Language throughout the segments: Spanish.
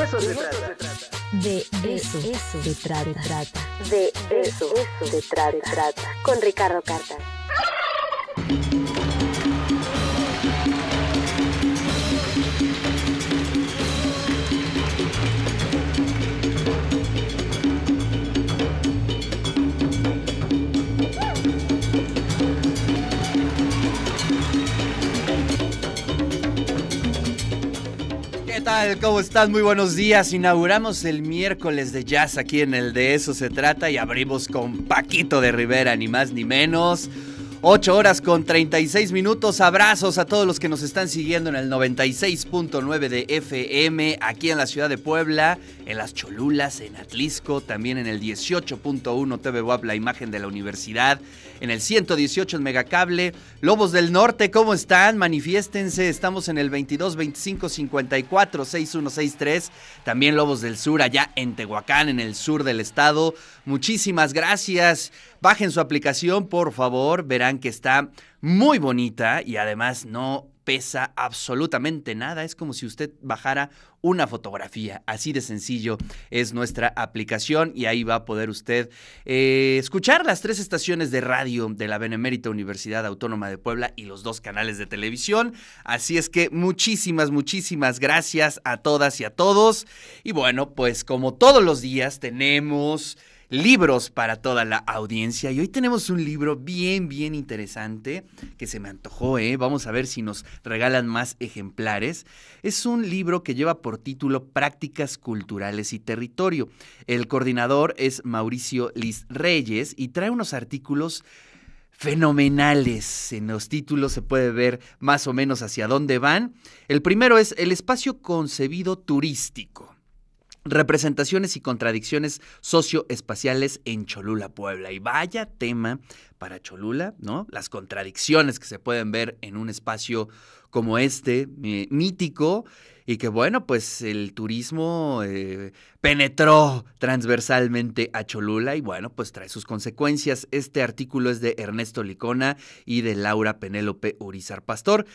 De eso se trata. De eso, eso se trata. De eso, se trata. Con Ricardo Cartas. ¿Cómo están? Muy buenos días. Inauguramos el miércoles de jazz aquí en el De Eso Se Trata y abrimos con Paquito de Rivera, ni más ni menos. 8 horas con 36 minutos. Abrazos a todos los que nos están siguiendo en el 96.9 de FM, aquí en la ciudad de Puebla, en las Cholulas, en Atlisco, también en el 18.1 TV WAP, la imagen de la universidad en el 118 en Megacable. Lobos del Norte, ¿cómo están? Manifiéstense, estamos en el 22 25 54 6163. También Lobos del Sur, allá en Tehuacán, en el sur del estado. Muchísimas gracias. Bajen su aplicación, por favor. Verán que está muy bonita y además no pesa absolutamente nada, es como si usted bajara una fotografía, así de sencillo es nuestra aplicación y ahí va a poder usted eh, escuchar las tres estaciones de radio de la Benemérita Universidad Autónoma de Puebla y los dos canales de televisión, así es que muchísimas, muchísimas gracias a todas y a todos y bueno, pues como todos los días tenemos libros para toda la audiencia. Y hoy tenemos un libro bien, bien interesante que se me antojó, ¿eh? Vamos a ver si nos regalan más ejemplares. Es un libro que lleva por título Prácticas Culturales y Territorio. El coordinador es Mauricio Liz Reyes y trae unos artículos fenomenales. En los títulos se puede ver más o menos hacia dónde van. El primero es el espacio concebido turístico representaciones y contradicciones socioespaciales en Cholula, Puebla. Y vaya tema para Cholula, ¿no? Las contradicciones que se pueden ver en un espacio como este, eh, mítico y que bueno, pues el turismo eh, penetró transversalmente a Cholula y bueno, pues trae sus consecuencias. Este artículo es de Ernesto Licona y de Laura Penélope Urizar Pastor.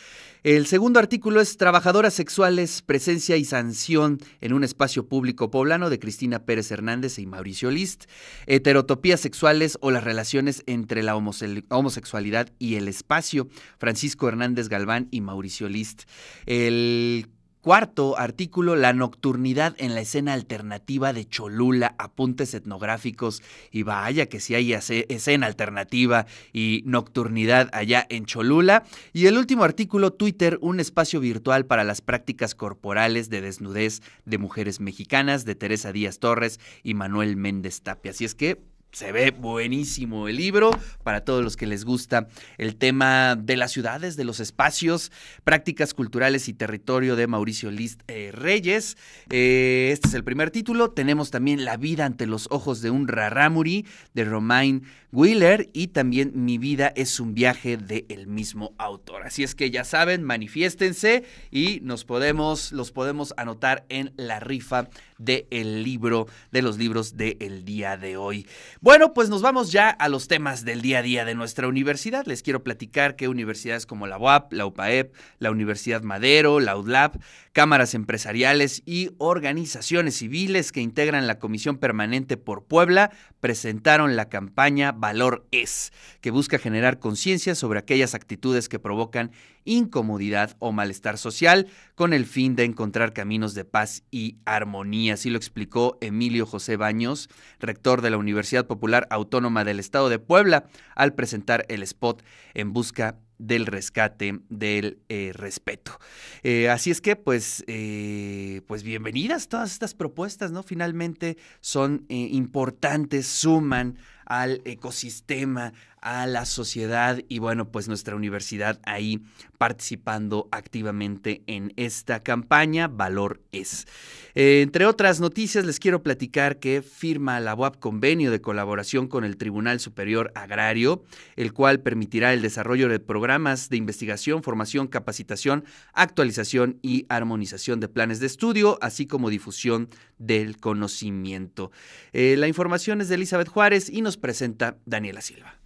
El segundo artículo es Trabajadoras sexuales, presencia y sanción en un espacio público poblano de Cristina Pérez Hernández y Mauricio List, heterotopías sexuales o las relaciones entre la homosexualidad y el espacio, Francisco Hernández Galván y Mauricio List. El Cuarto artículo, la nocturnidad en la escena alternativa de Cholula, apuntes etnográficos. Y vaya que si hay escena alternativa y nocturnidad allá en Cholula. Y el último artículo, Twitter, un espacio virtual para las prácticas corporales de desnudez de mujeres mexicanas, de Teresa Díaz Torres y Manuel Méndez Tapia. Así es que se ve buenísimo el libro para todos los que les gusta el tema de las ciudades, de los espacios, prácticas culturales y territorio de Mauricio List eh, Reyes. Eh, este es el primer título. Tenemos también La vida ante los ojos de un raramuri de Romain Wheeler y también Mi vida es un viaje del mismo autor. Así es que ya saben, manifiéstense y nos podemos, los podemos anotar en la rifa del de libro, de los libros del el día de hoy. Bueno, pues nos vamos ya a los temas del día a día de nuestra universidad. Les quiero platicar que universidades como la UAP, la UPAEP, la Universidad Madero, la UDLAP, cámaras empresariales y organizaciones civiles que integran la Comisión Permanente por Puebla presentaron la campaña Valor es, que busca generar conciencia sobre aquellas actitudes que provocan incomodidad o malestar social con el fin de encontrar caminos de paz y armonía. Así lo explicó Emilio José Baños, rector de la Universidad Popular Autónoma del Estado de Puebla, al presentar el spot en busca del rescate, del eh, respeto. Eh, así es que, pues, eh, pues bienvenidas todas estas propuestas, ¿no? Finalmente son importantes, suman al ecosistema, a la sociedad y bueno, pues nuestra universidad ahí participando activamente en esta campaña Valor es. Eh, entre otras noticias, les quiero platicar que firma la UAP convenio de colaboración con el Tribunal Superior Agrario, el cual permitirá el desarrollo de programas de investigación, formación, capacitación, actualización y armonización de planes de estudio, así como difusión del conocimiento. Eh, la información es de Elizabeth Juárez y nos presenta Daniela Silva.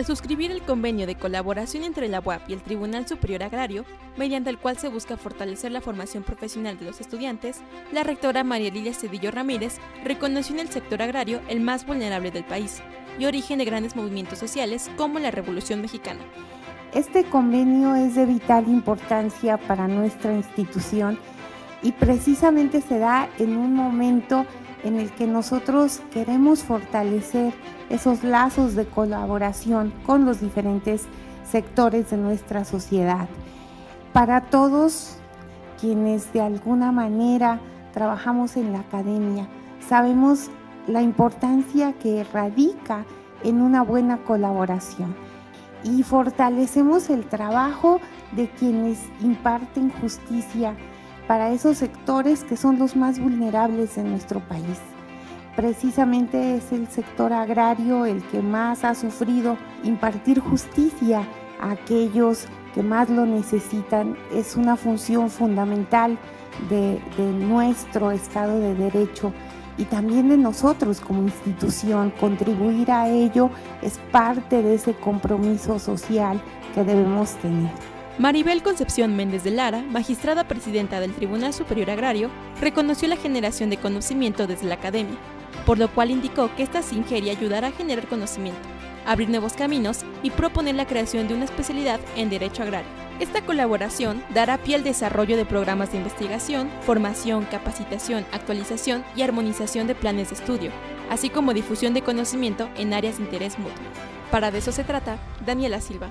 al suscribir el convenio de colaboración entre la UAP y el Tribunal Superior Agrario, mediante el cual se busca fortalecer la formación profesional de los estudiantes, la rectora María Lilia Cedillo Ramírez reconoció en el sector agrario el más vulnerable del país y origen de grandes movimientos sociales como la Revolución Mexicana. Este convenio es de vital importancia para nuestra institución y precisamente se da en un momento en el que nosotros queremos fortalecer esos lazos de colaboración con los diferentes sectores de nuestra sociedad. Para todos quienes de alguna manera trabajamos en la academia, sabemos la importancia que radica en una buena colaboración y fortalecemos el trabajo de quienes imparten justicia para esos sectores que son los más vulnerables en nuestro país precisamente es el sector agrario el que más ha sufrido impartir justicia a aquellos que más lo necesitan. Es una función fundamental de, nuestro Estado de Derecho y también de nosotros como institución. Contribuir a ello es parte de ese compromiso social que debemos tener. Maribel Concepción Méndez de Lara, magistrada presidenta del Tribunal Superior Agrario, reconoció la generación de conocimiento desde la academia, por lo cual indicó que esta singeria ayudará a generar conocimiento, abrir nuevos caminos y proponer la creación de una especialidad en Derecho Agrario. Esta colaboración dará pie al desarrollo de programas de investigación, formación, capacitación, actualización y armonización de planes de estudio, así como difusión de conocimiento en áreas de interés mutuo. Para de eso se trata Daniela Silva,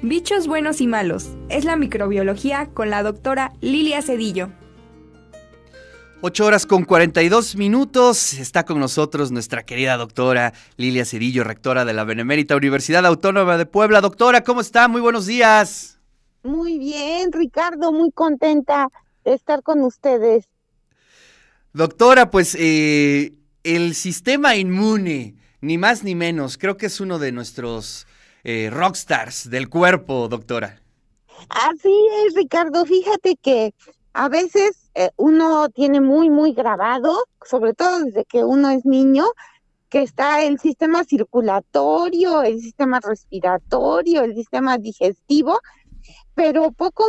Bichos buenos y malos. Es la microbiología con la doctora Lilia Cedillo. 8 horas con 42 minutos. Está con nosotros nuestra querida doctora Lilia Cedillo, rectora de la Benemérita Universidad Autónoma de Puebla. Doctora, ¿cómo está? Muy buenos días. Muy bien, Ricardo, muy contenta de estar con ustedes. Doctora, pues eh, el sistema inmune, ni más ni menos, creo que es uno de nuestros eh, rockstars del cuerpo, doctora. Así es, Ricardo. Fíjate que a veces eh, uno tiene muy, muy grabado, sobre todo desde que uno es niño, que está el sistema circulatorio, el sistema respiratorio, el sistema digestivo, pero poco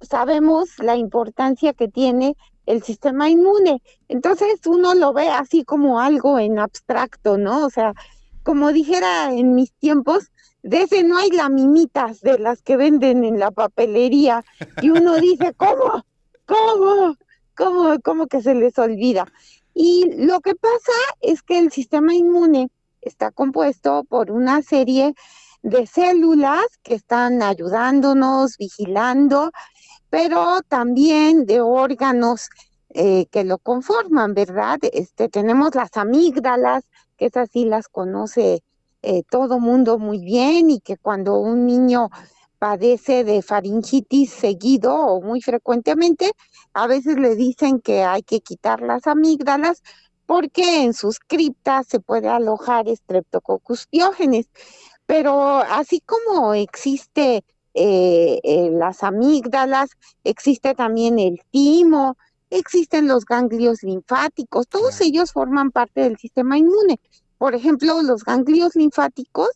sabemos la importancia que tiene el sistema inmune. Entonces uno lo ve así como algo en abstracto, ¿no? O sea, como dijera en mis tiempos, de ese no hay laminitas de las que venden en la papelería y uno dice, ¿cómo? ¿Cómo? ¿Cómo? que se les olvida? Y lo que pasa es que el sistema inmune está compuesto por una serie de células que están ayudándonos, vigilando, pero también de órganos eh, que lo conforman, ¿verdad? Este, tenemos las amígdalas, esas sí las conoce eh, todo mundo muy bien y que cuando un niño padece de faringitis seguido o muy frecuentemente, a veces le dicen que hay que quitar las amígdalas porque en sus criptas se puede alojar streptococcus Pero así como existe eh, eh, las amígdalas, existe también el timo, existen los ganglios linfáticos, todos ellos forman parte del sistema inmune. Por ejemplo, los ganglios linfáticos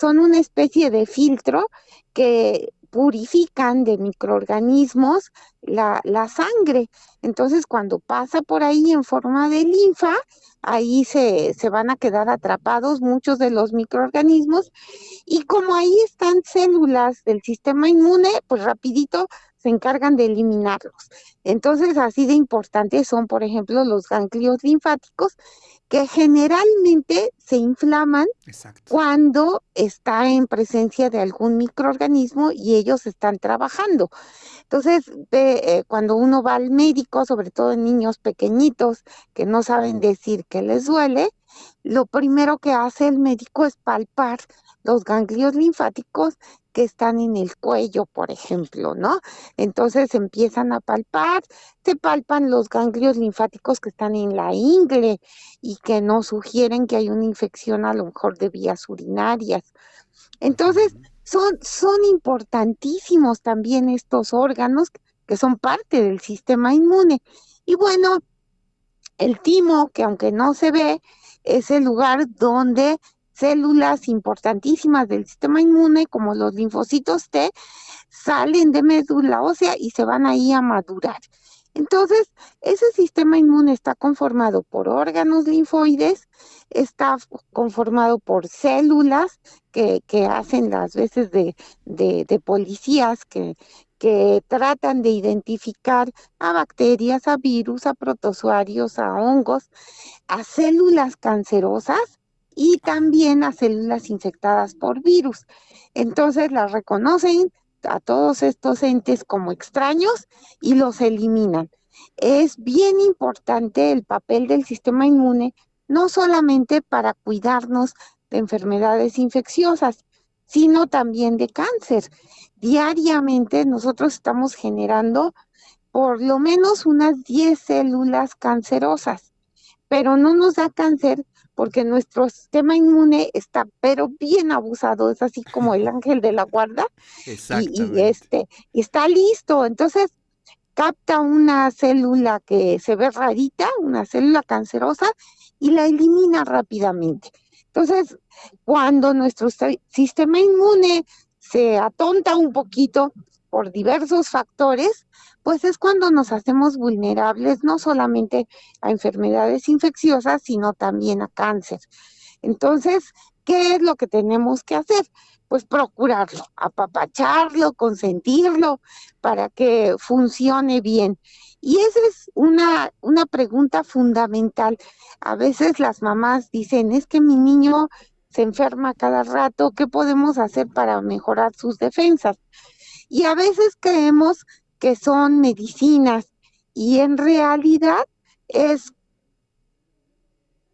son una especie de filtro que purifican de microorganismos la, sangre. Entonces, cuando pasa por ahí en forma de linfa, ahí se, van a quedar atrapados muchos de los microorganismos. Y como ahí están células del sistema inmune, pues rapidito se encargan de eliminarlos. Entonces, así de importantes son, por ejemplo, los ganglios linfáticos, que generalmente se inflaman cuando está en presencia de algún microorganismo y ellos están trabajando. Entonces, eh, cuando uno va al médico, sobre todo en niños pequeñitos que no saben decir que les duele, lo primero que hace el médico es palpar los ganglios linfáticos que están en el cuello, por ejemplo, ¿no? Entonces empiezan a palpar, se palpan los ganglios linfáticos que están en la ingle y que no sugieren que hay una infección a lo mejor de vías urinarias. Entonces, son, son importantísimos también estos órganos que son parte del sistema inmune. Y bueno, el timo, que aunque no se ve, es el lugar donde células importantísimas del sistema inmune, como los linfocitos T, salen de médula ósea y se van ahí a madurar. Entonces, ese sistema inmune está conformado por órganos linfoides, está conformado por células que, hacen las veces de, de policías que, que tratan de identificar a bacterias, a virus, a protozoarios, a hongos, a células cancerosas y también a células infectadas por virus. Entonces las reconocen a todos estos entes como extraños y los eliminan. Es bien importante el papel del sistema inmune, no solamente para cuidarnos de enfermedades infecciosas, sino también de cáncer. Diariamente nosotros estamos generando por lo menos unas 10 células cancerosas, pero no nos da cáncer porque nuestro sistema inmune está pero bien abusado, es así como el ángel de la guarda y, y, este está listo, entonces capta una célula que se ve rarita, una célula cancerosa y la elimina rápidamente. Entonces, cuando nuestro sistema inmune se atonta un poquito por diversos factores, pues es cuando nos hacemos vulnerables no solamente a enfermedades infecciosas, sino también a cáncer. Entonces, ¿qué es lo que tenemos que hacer? Pues procurarlo, apapacharlo, consentirlo para que funcione bien. Y esa es una, una pregunta fundamental. A veces las mamás dicen, es que mi niño se enferma cada rato, ¿qué podemos hacer para mejorar sus defensas? Y a veces creemos que son medicinas y en realidad es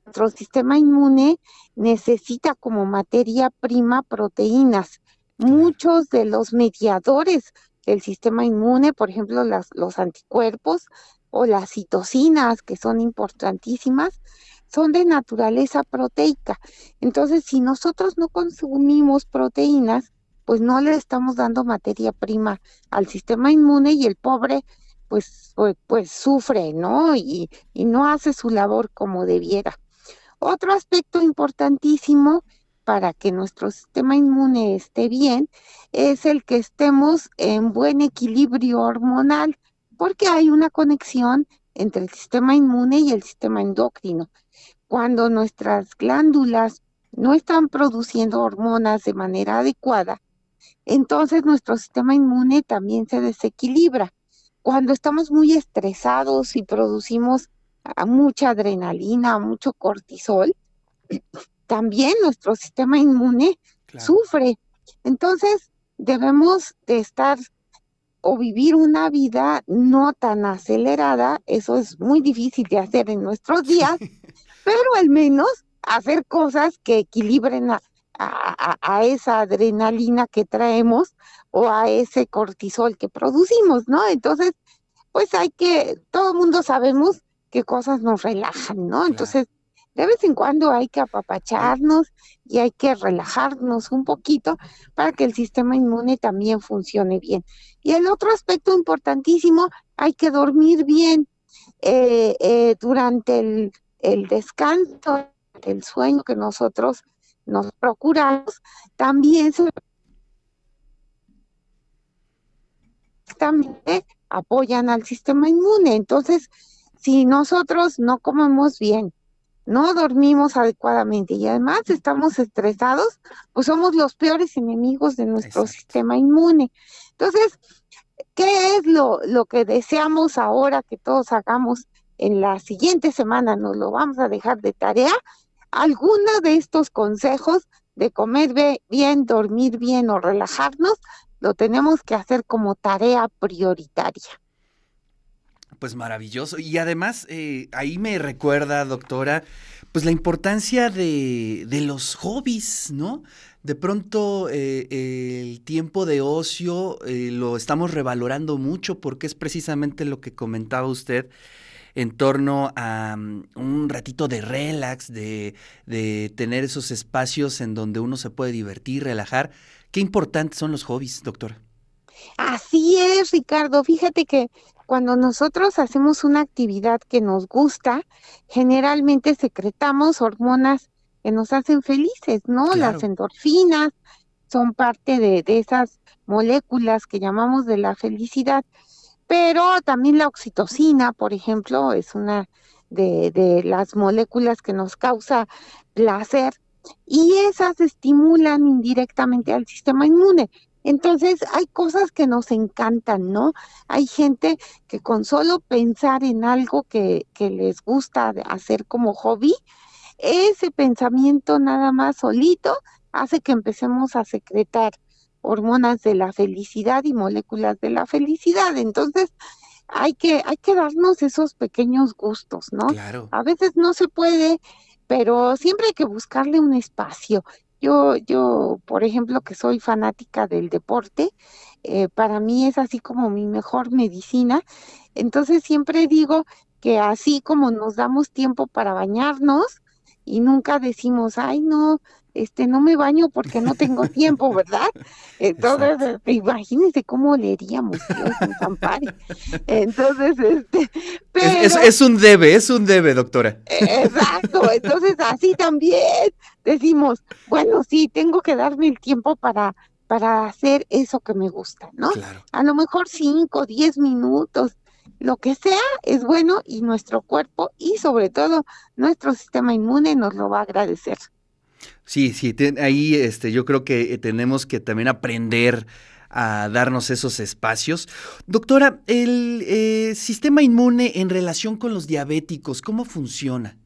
nuestro sistema inmune necesita como materia prima proteínas. Muchos de los mediadores el sistema inmune, por ejemplo, los anticuerpos o las citocinas, que son importantísimas, son de naturaleza proteica. Entonces, si nosotros no consumimos proteínas, pues no le estamos dando materia prima al sistema inmune y el pobre pues, pues, pues sufre, ¿no? Y, y no hace su labor como debiera. Otro aspecto importantísimo para que nuestro sistema inmune esté bien es el que estemos en buen equilibrio hormonal, porque hay una conexión entre el sistema inmune y el sistema endocrino. Cuando nuestras glándulas no están produciendo hormonas de manera adecuada, entonces nuestro sistema inmune también se desequilibra. Cuando estamos muy estresados y producimos ah, mucha adrenalina, mucho cortisol, también nuestro sistema inmune sufre. Entonces, debemos de estar o vivir una vida no tan acelerada, eso es muy difícil de hacer en nuestros días, pero al menos hacer cosas que equilibren a, esa adrenalina que traemos o a ese cortisol que producimos, ¿no? Entonces, pues hay que, todo el mundo sabemos qué cosas nos relajan, ¿no? Entonces, de vez en cuando hay que apapacharnos y hay que relajarnos un poquito para que el sistema inmune también funcione bien. Y el otro aspecto importantísimo, hay que dormir bien eh, eh, durante el, descanso, el sueño que nosotros nos procuramos, también también apoyan al sistema inmune. Entonces, si nosotros no comemos bien, no dormimos adecuadamente y además estamos estresados, pues somos los peores enemigos de nuestro sistema inmune. Entonces, ¿qué es lo, lo que deseamos ahora que todos hagamos en la siguiente semana? Nos lo vamos a dejar de tarea. Algunos de estos consejos de comer bien, dormir bien o relajarnos, lo tenemos que hacer como tarea prioritaria. Pues maravilloso. Y además, eh, ahí me recuerda, doctora, pues la importancia de, los hobbies, ¿no? De pronto eh, el tiempo de ocio eh, lo estamos revalorando mucho porque es precisamente lo que comentaba usted en torno a mm, un ratito de relax, de, de tener esos espacios en donde uno se puede divertir, relajar. Qué importantes son los hobbies, doctora. Así es, Ricardo. Fíjate que cuando nosotros hacemos una actividad que nos gusta, generalmente secretamos hormonas que nos hacen felices, ¿no? Las endorfinas son parte de, esas moléculas que llamamos de la felicidad, pero también la oxitocina, por ejemplo, es una de, las moléculas que nos causa placer y esas estimulan indirectamente al sistema inmune. Entonces, hay cosas que nos encantan, ¿no? Hay gente que con solo pensar en algo que, les gusta hacer como hobby, ese pensamiento nada más solito hace que empecemos a secretar hormonas de la felicidad y moléculas de la felicidad. Entonces, hay que, hay que darnos esos pequeños gustos, ¿no? Claro. A veces no se puede, pero siempre hay que buscarle un espacio yo, yo, por ejemplo, que soy fanática del deporte, eh, para mí es así como mi mejor medicina. Entonces siempre digo que así como nos damos tiempo para bañarnos y nunca decimos, ay no, este no me baño porque no tengo tiempo, ¿verdad? Entonces, este, imagínense cómo oleríamos, Dios Entonces, este, pero... es, un debe, es un debe, doctora. E, exacto, entonces así también, decimos, bueno, sí, tengo que darme el tiempo para, para hacer eso que me gusta, ¿no? Claro. A lo mejor cinco, diez minutos, lo que sea es bueno y nuestro cuerpo y sobre todo nuestro sistema inmune nos lo va a agradecer. Sí, sí, ahí este, yo creo que eh, tenemos que también aprender a darnos esos espacios. Doctora, el eh, sistema inmune en relación con los diabéticos, ¿cómo funciona?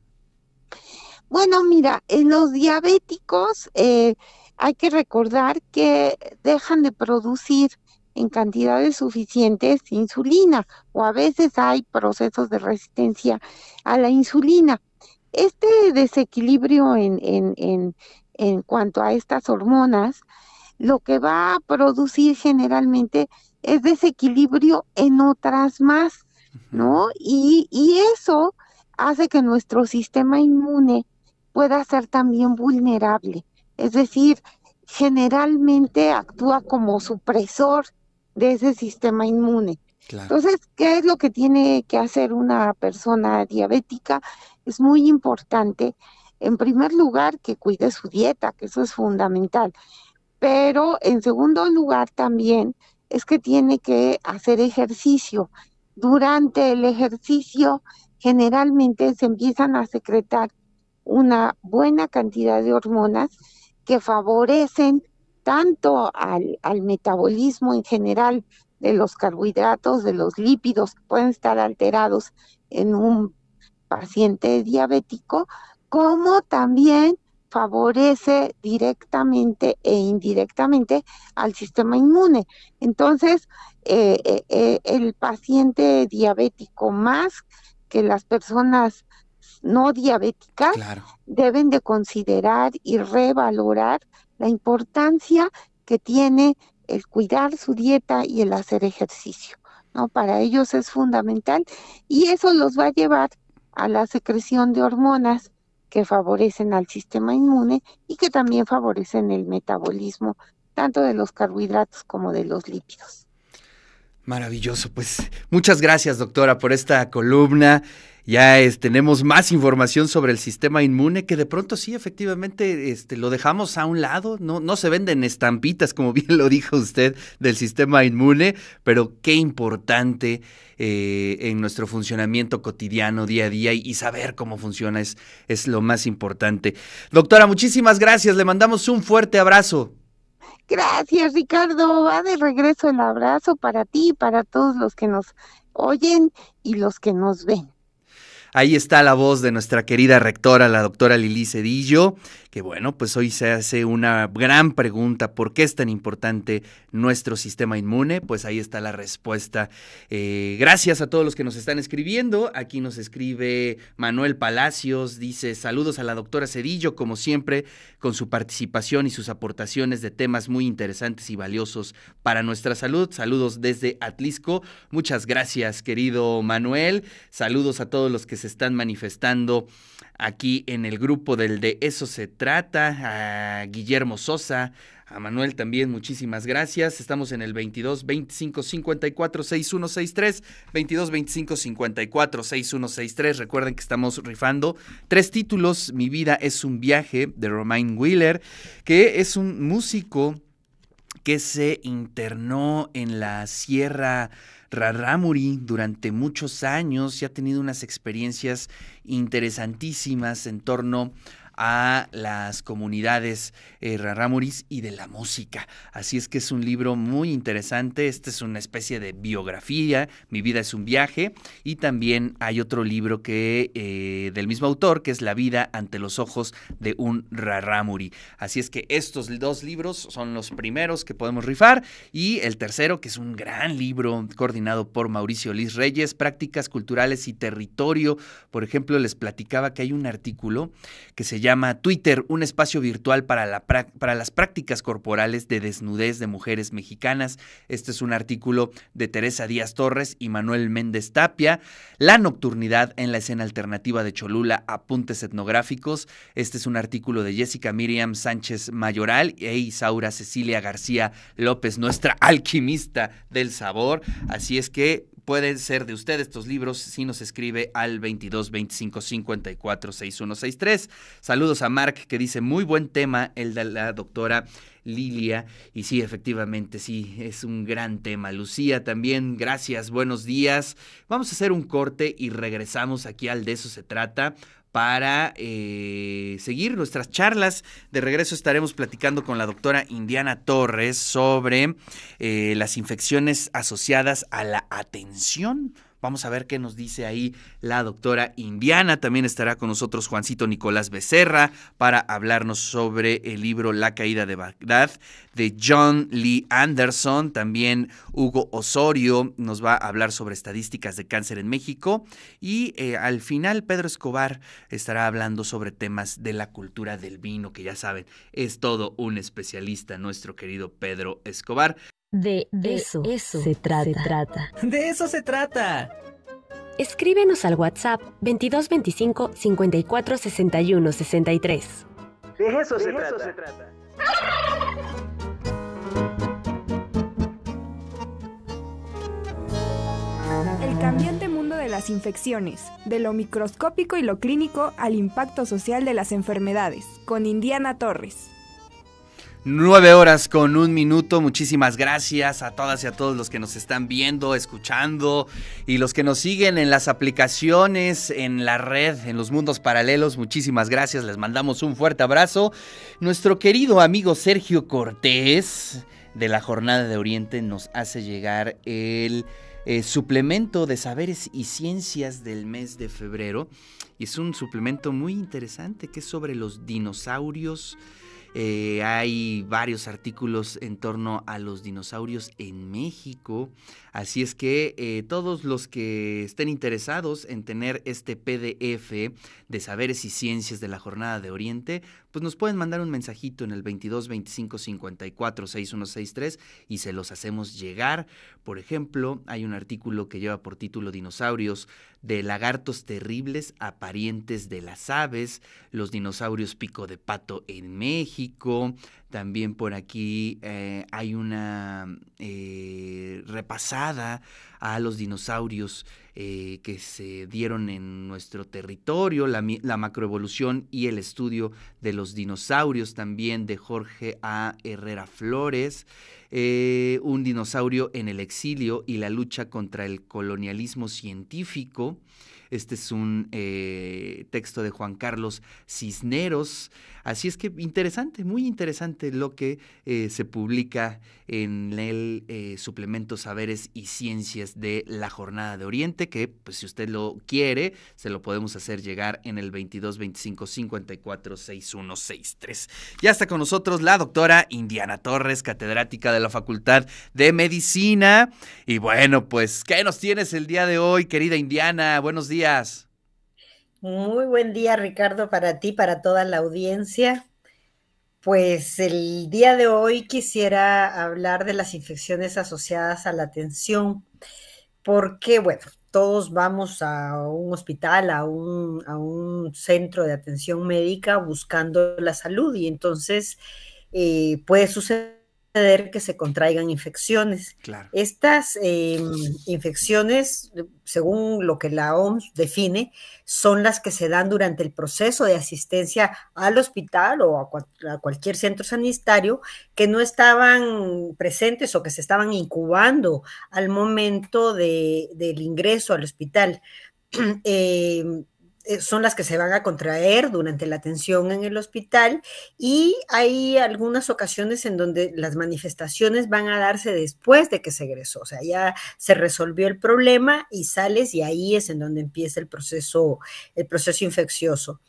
Bueno, mira, en los diabéticos eh, hay que recordar que dejan de producir en cantidades suficientes insulina o a veces hay procesos de resistencia a la insulina. Este desequilibrio en, cuanto a estas hormonas, lo que va a producir generalmente es desequilibrio en otras más, ¿no? Y, y eso hace que nuestro sistema inmune pueda ser también vulnerable. Es decir, generalmente actúa como supresor de ese sistema inmune. Entonces, ¿qué es lo que tiene que hacer una persona diabética? Es muy importante, en primer lugar, que cuide su dieta, que eso es fundamental. Pero en segundo lugar también es que tiene que hacer ejercicio. Durante el ejercicio generalmente se empiezan a secretar una buena cantidad de hormonas que favorecen tanto al, metabolismo en general de los carbohidratos, de los lípidos, pueden estar alterados en un paciente diabético, como también favorece directamente e indirectamente al sistema inmune. Entonces, eh, eh, eh, el paciente diabético más que las personas no diabéticas deben de considerar y revalorar la importancia que tiene el cuidar su dieta y el hacer ejercicio. ¿no? Para ellos es fundamental y eso los va a llevar a la secreción de hormonas que favorecen al sistema inmune y que también favorecen el metabolismo tanto de los carbohidratos como de los lípidos. Maravilloso, pues muchas gracias doctora por esta columna. Ya tenemos más información sobre el sistema inmune que de pronto sí, efectivamente, este, lo dejamos a un lado. No, no se venden estampitas, como bien lo dijo usted, del sistema inmune, pero qué importante eh, en nuestro funcionamiento cotidiano, día a día, y, saber cómo funciona es, es lo más importante. Doctora, muchísimas gracias. Le mandamos un fuerte abrazo. Gracias, Ricardo. Va de regreso el abrazo para ti y para todos los que nos oyen y los que nos ven. Ahí está la voz de nuestra querida rectora, la doctora Lili Cedillo, bueno, pues hoy se hace una gran pregunta, ¿por qué es tan importante nuestro sistema inmune? Pues ahí está la respuesta. Eh, gracias a todos los que nos están escribiendo. Aquí nos escribe Manuel Palacios, dice saludos a la doctora Cedillo, como siempre, con su participación y sus aportaciones de temas muy interesantes y valiosos para nuestra salud. Saludos desde Atlisco. Muchas gracias, querido Manuel. Saludos a todos los que se están manifestando aquí en el grupo del De Eso se trata, a Guillermo Sosa, a Manuel también, muchísimas gracias. Estamos en el 22 25 54 6163. 22 25 54 6163. Recuerden que estamos rifando tres títulos: Mi vida es un viaje de Romain Wheeler, que es un músico que se internó en la Sierra Raramuri durante muchos años y ha tenido unas experiencias interesantísimas en torno a las comunidades eh, y de la música. Así es que es un libro muy interesante. este es una especie de biografía. Mi vida es un viaje. Y también hay otro libro que eh, del mismo autor, que es La vida ante los ojos de un rarámuri. Así es que estos dos libros son los primeros que podemos rifar. Y el tercero, que es un gran libro coordinado por Mauricio Liz Reyes, Prácticas Culturales y Territorio. Por ejemplo, les platicaba que hay un artículo que se llama llama Twitter, un espacio virtual para, las prácticas corporales de desnudez de mujeres mexicanas. Este es un artículo de Teresa Díaz Torres y Manuel Méndez Tapia. La nocturnidad en la escena alternativa de Cholula, apuntes etnográficos. Este es un artículo de Jessica Miriam Sánchez Mayoral e Isaura Cecilia García López, nuestra alquimista del sabor. Así es que Pueden ser de ustedes estos libros si nos escribe al 22 25 54 6163. Saludos a Mark que dice muy buen tema el de la doctora Lilia. Y sí, efectivamente, sí, es un gran tema. Lucía también, gracias, buenos días. Vamos a hacer un corte y regresamos aquí al De eso se trata para eh, seguir nuestras charlas. De regreso estaremos platicando con la doctora Indiana Torres sobre eh, las infecciones asociadas a la atención Vamos a ver qué nos dice ahí la doctora Indiana. También estará con nosotros Juancito Nicolás Becerra para hablarnos sobre el libro La caída de Bagdad de John Lee Anderson. También Hugo Osorio nos va a hablar sobre estadísticas de cáncer en México. Y eh, al final Pedro Escobar estará hablando sobre temas de la cultura del vino, que ya saben, es todo un especialista nuestro querido Pedro Escobar. De, eso, se, trata. ¡De eso se trata! Escríbenos al WhatsApp 2225 54 61 63. De eso, se trata. El cambiante mundo de las infecciones, de lo microscópico y lo clínico al impacto social de las enfermedades, con Indiana Torres. 9 horas con un minuto. Muchísimas gracias a todas y a todos los que nos están viendo, escuchando y los que nos siguen en las aplicaciones, en la red, en los mundos paralelos. Muchísimas gracias. Les mandamos un fuerte abrazo. Nuestro querido amigo Sergio Cortés de la Jornada de Oriente nos hace llegar el eh, suplemento de saberes y ciencias del mes de febrero. Y es un suplemento muy interesante que es sobre los dinosaurios eh, hay varios artículos en torno a los dinosaurios en México. Así es que eh, todos los que estén interesados en tener este PDF de saberes y ciencias de la jornada de Oriente, pues nos pueden mandar un mensajito en el 22 25 54 6163 y se los hacemos llegar. Por ejemplo, hay un artículo que lleva por título Dinosaurios de lagartos terribles a parientes de las aves, los dinosaurios pico de pato en México, también por aquí eh, hay una mm, eh, repasada a los dinosaurios eh, que se dieron en nuestro territorio, la, macroevolución y el estudio de los dinosaurios también de Jorge A. Herrera Flores, un dinosaurio en el exilio y la lucha contra el colonialismo científico. Este es un eh, texto de Juan Carlos Cisneros. Así es que interesante, muy interesante lo que eh, se publica en el eh, suplemento Saberes y Ciencias de la Jornada de Oriente, que pues si usted lo quiere, se lo podemos hacer llegar en el 2225-546163. Ya está con nosotros la doctora Indiana Torres, catedrática de la Facultad de Medicina. Y bueno, pues, ¿qué nos tienes el día de hoy, querida Indiana? Buenos días días. Muy buen día, Ricardo, para ti, para toda la audiencia. Pues el día de hoy quisiera hablar de las infecciones asociadas a la atención, porque, bueno, todos vamos a un hospital, a un, a un centro de atención médica buscando la salud y entonces eh, puede suceder que se contraigan infecciones. Estas em, infecciones, según lo que la OMS define, son las que se dan durante el proceso de asistencia al hospital o a, cualquier centro sanitario que no estaban presentes o que se estaban incubando al momento de, del ingreso al hospital. Eh, Eh, son las que se van a contraer durante la atención en el hospital y hay algunas ocasiones en donde las manifestaciones van a darse después de que se egresó, o sea, ya se resolvió el problema y sales y ahí es en donde empieza el proceso, el proceso infeccioso.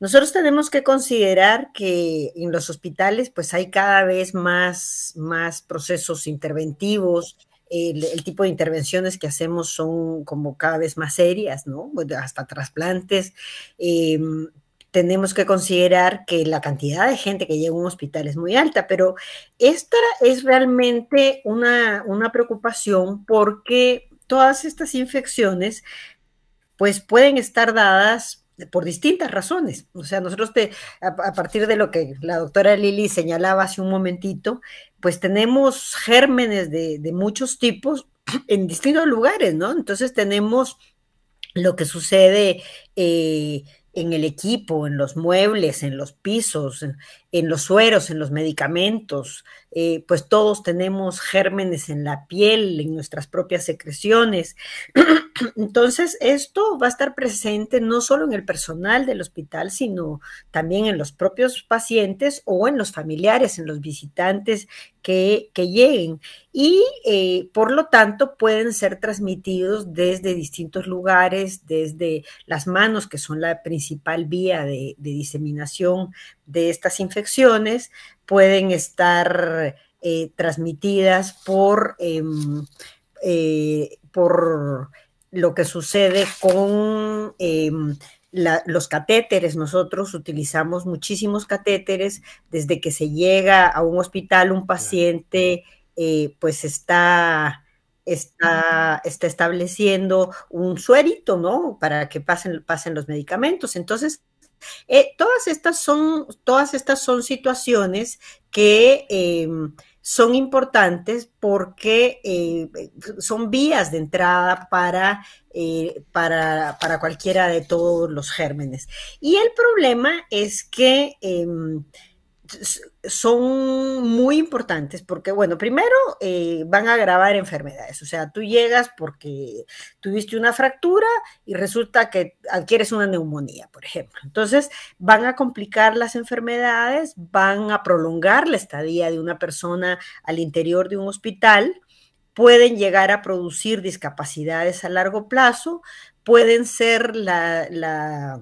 Nosotros tenemos que considerar que en los hospitales pues hay cada vez más, más procesos interventivos, el, tipo de intervenciones que hacemos son como cada vez más serias, ¿no? Hasta trasplantes. Em, tenemos que considerar que la cantidad de gente que llega a un hospital es muy alta, pero esta es realmente una, una preocupación porque todas estas infecciones pues pueden estar dadas por distintas razones. O sea, nosotros te, a, partir de lo que la doctora Lili señalaba hace un momentito, pues tenemos gérmenes de, muchos tipos en distintos lugares, ¿no? Entonces tenemos lo que sucede eh, en el equipo, en los muebles, en los pisos, en los sueros, en los medicamentos, eh, pues todos tenemos gérmenes en la piel, en nuestras propias secreciones. Entonces, esto va a estar presente no solo en el personal del hospital, sino también en los propios pacientes o en los familiares, en los visitantes que, lleguen. Y, eh, por lo tanto, pueden ser transmitidos desde distintos lugares, desde las manos, que son la principal vía de, de diseminación de estas infecciones pueden estar eh, transmitidas por, em, eh, por lo que sucede con em, los catéteres, nosotros utilizamos muchísimos catéteres desde que se llega a un hospital, un paciente eh, pues está, está, estableciendo un suérito ¿no? Para que pasen, pasen los medicamentos. Entonces, eh, todas, estas son, todas estas son situaciones que eh, son importantes porque eh, son vías de entrada para, para, para, cualquiera de todos los gérmenes. Y el problema es que em, son muy importantes porque, bueno, primero eh, van a agravar enfermedades, o sea, tú llegas porque tuviste una fractura y resulta que adquieres una neumonía, por ejemplo. Entonces, van a complicar las enfermedades, van a prolongar la estadía de una persona al interior de un hospital, pueden llegar a producir discapacidades a largo plazo, pueden ser la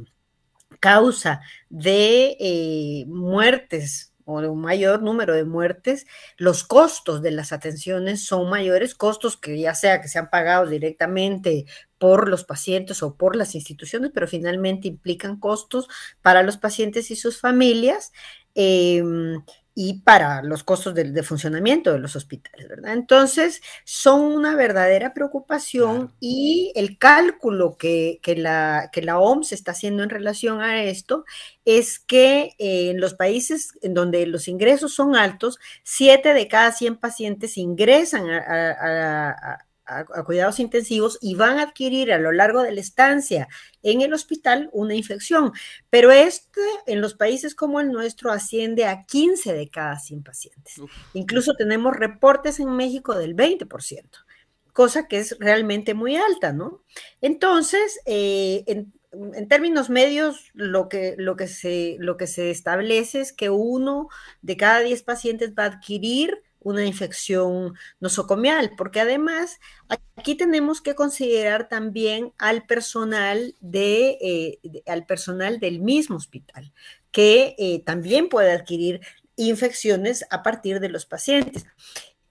causa de eh, muertes o de un mayor número de muertes, los costos de las atenciones son mayores, costos que ya sea que sean pagados directamente por los pacientes o por las instituciones, pero finalmente implican costos para los pacientes y sus familias. Em, y para los costos de, funcionamiento de los hospitales, ¿verdad? Entonces, son una verdadera preocupación y el cálculo que, la, OMS está haciendo en relación a esto es que en los países en donde los ingresos son altos, 7 de cada 100 pacientes ingresan a, a, a, cuidados intensivos y van a adquirir a lo largo de la estancia en el hospital una infección. Pero este, en los países como el nuestro, asciende a 15 de cada 100 pacientes. Incluso tenemos reportes en México del 20%, cosa que es realmente muy alta, ¿no? Entonces, eh, en, términos medios, lo que, lo, que se, lo que se establece es que uno de cada 10 pacientes va a adquirir una infección nosocomial, porque además aquí tenemos que considerar también al personal, de, eh, al personal del mismo hospital, que eh, también puede adquirir infecciones a partir de los pacientes.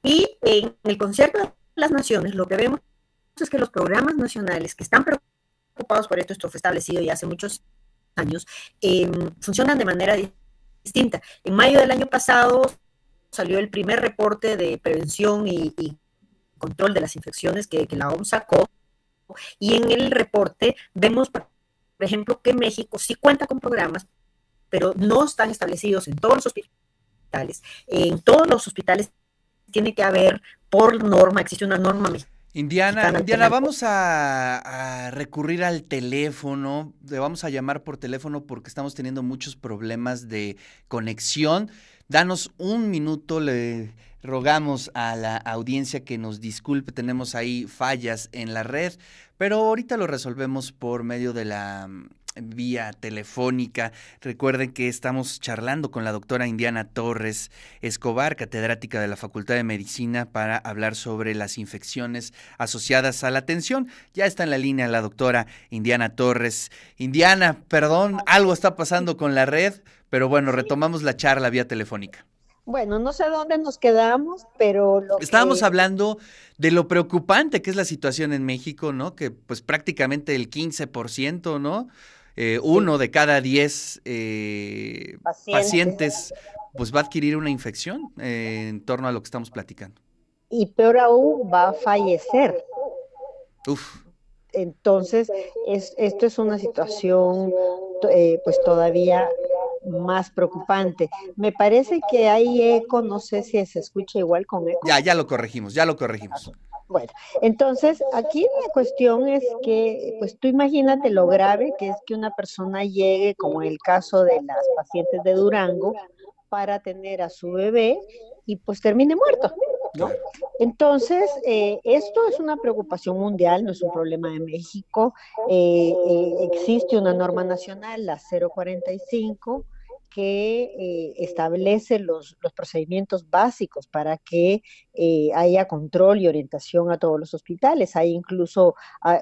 Y en el concierto de las naciones, lo que vemos es que los programas nacionales que están preocupados por esto, esto fue establecido ya hace muchos años, em, funcionan de manera distinta. En mayo del año pasado salió el primer reporte de prevención y, control de las infecciones que, la OMS sacó. Y en el reporte vemos, por ejemplo, que México sí cuenta con programas, pero no están establecidos en todos los hospitales. En todos los hospitales tiene que haber, por norma, existe una norma Indiana, Indiana, vamos a, a, recurrir al teléfono, le vamos a llamar por teléfono porque estamos teniendo muchos problemas de conexión. Danos un minuto, le rogamos a la audiencia que nos disculpe, tenemos ahí fallas en la red, pero ahorita lo resolvemos por medio de la mm, vía telefónica. Recuerden que estamos charlando con la doctora Indiana Torres Escobar, catedrática de la Facultad de Medicina, para hablar sobre las infecciones asociadas a la atención. Ya está en la línea la doctora Indiana Torres. Indiana, perdón, ah. algo está pasando con la red, pero bueno, retomamos la charla vía telefónica. Bueno, no sé dónde nos quedamos, pero Estábamos hablando de lo preocupante que es la situación en México, ¿no? Que pues prácticamente el 15%, ¿no? Eh, uno de cada 10 eh, pacientes. pues va a adquirir una infección eh, en torno a lo que estamos platicando. Y peor aún, va a fallecer. Uf. Entonces, es, esto es una situación pues todavía más preocupante. Me parece que hay eco, no sé si se escucha igual con eco. Ya, ya lo corregimos, ya lo corregimos. Bueno, entonces aquí la cuestión es que, pues tú imagínate lo grave que es que una persona llegue, como en el caso de las pacientes de Durango, para tener a su bebé y pues termine muerto. ¿No? Entonces, eh, esto es una preocupación mundial, no es un problema de México. Eh, eh, existe una norma nacional, la 045, que eh, establece los, procedimientos básicos para que eh, haya control y orientación a todos los hospitales. Hay incluso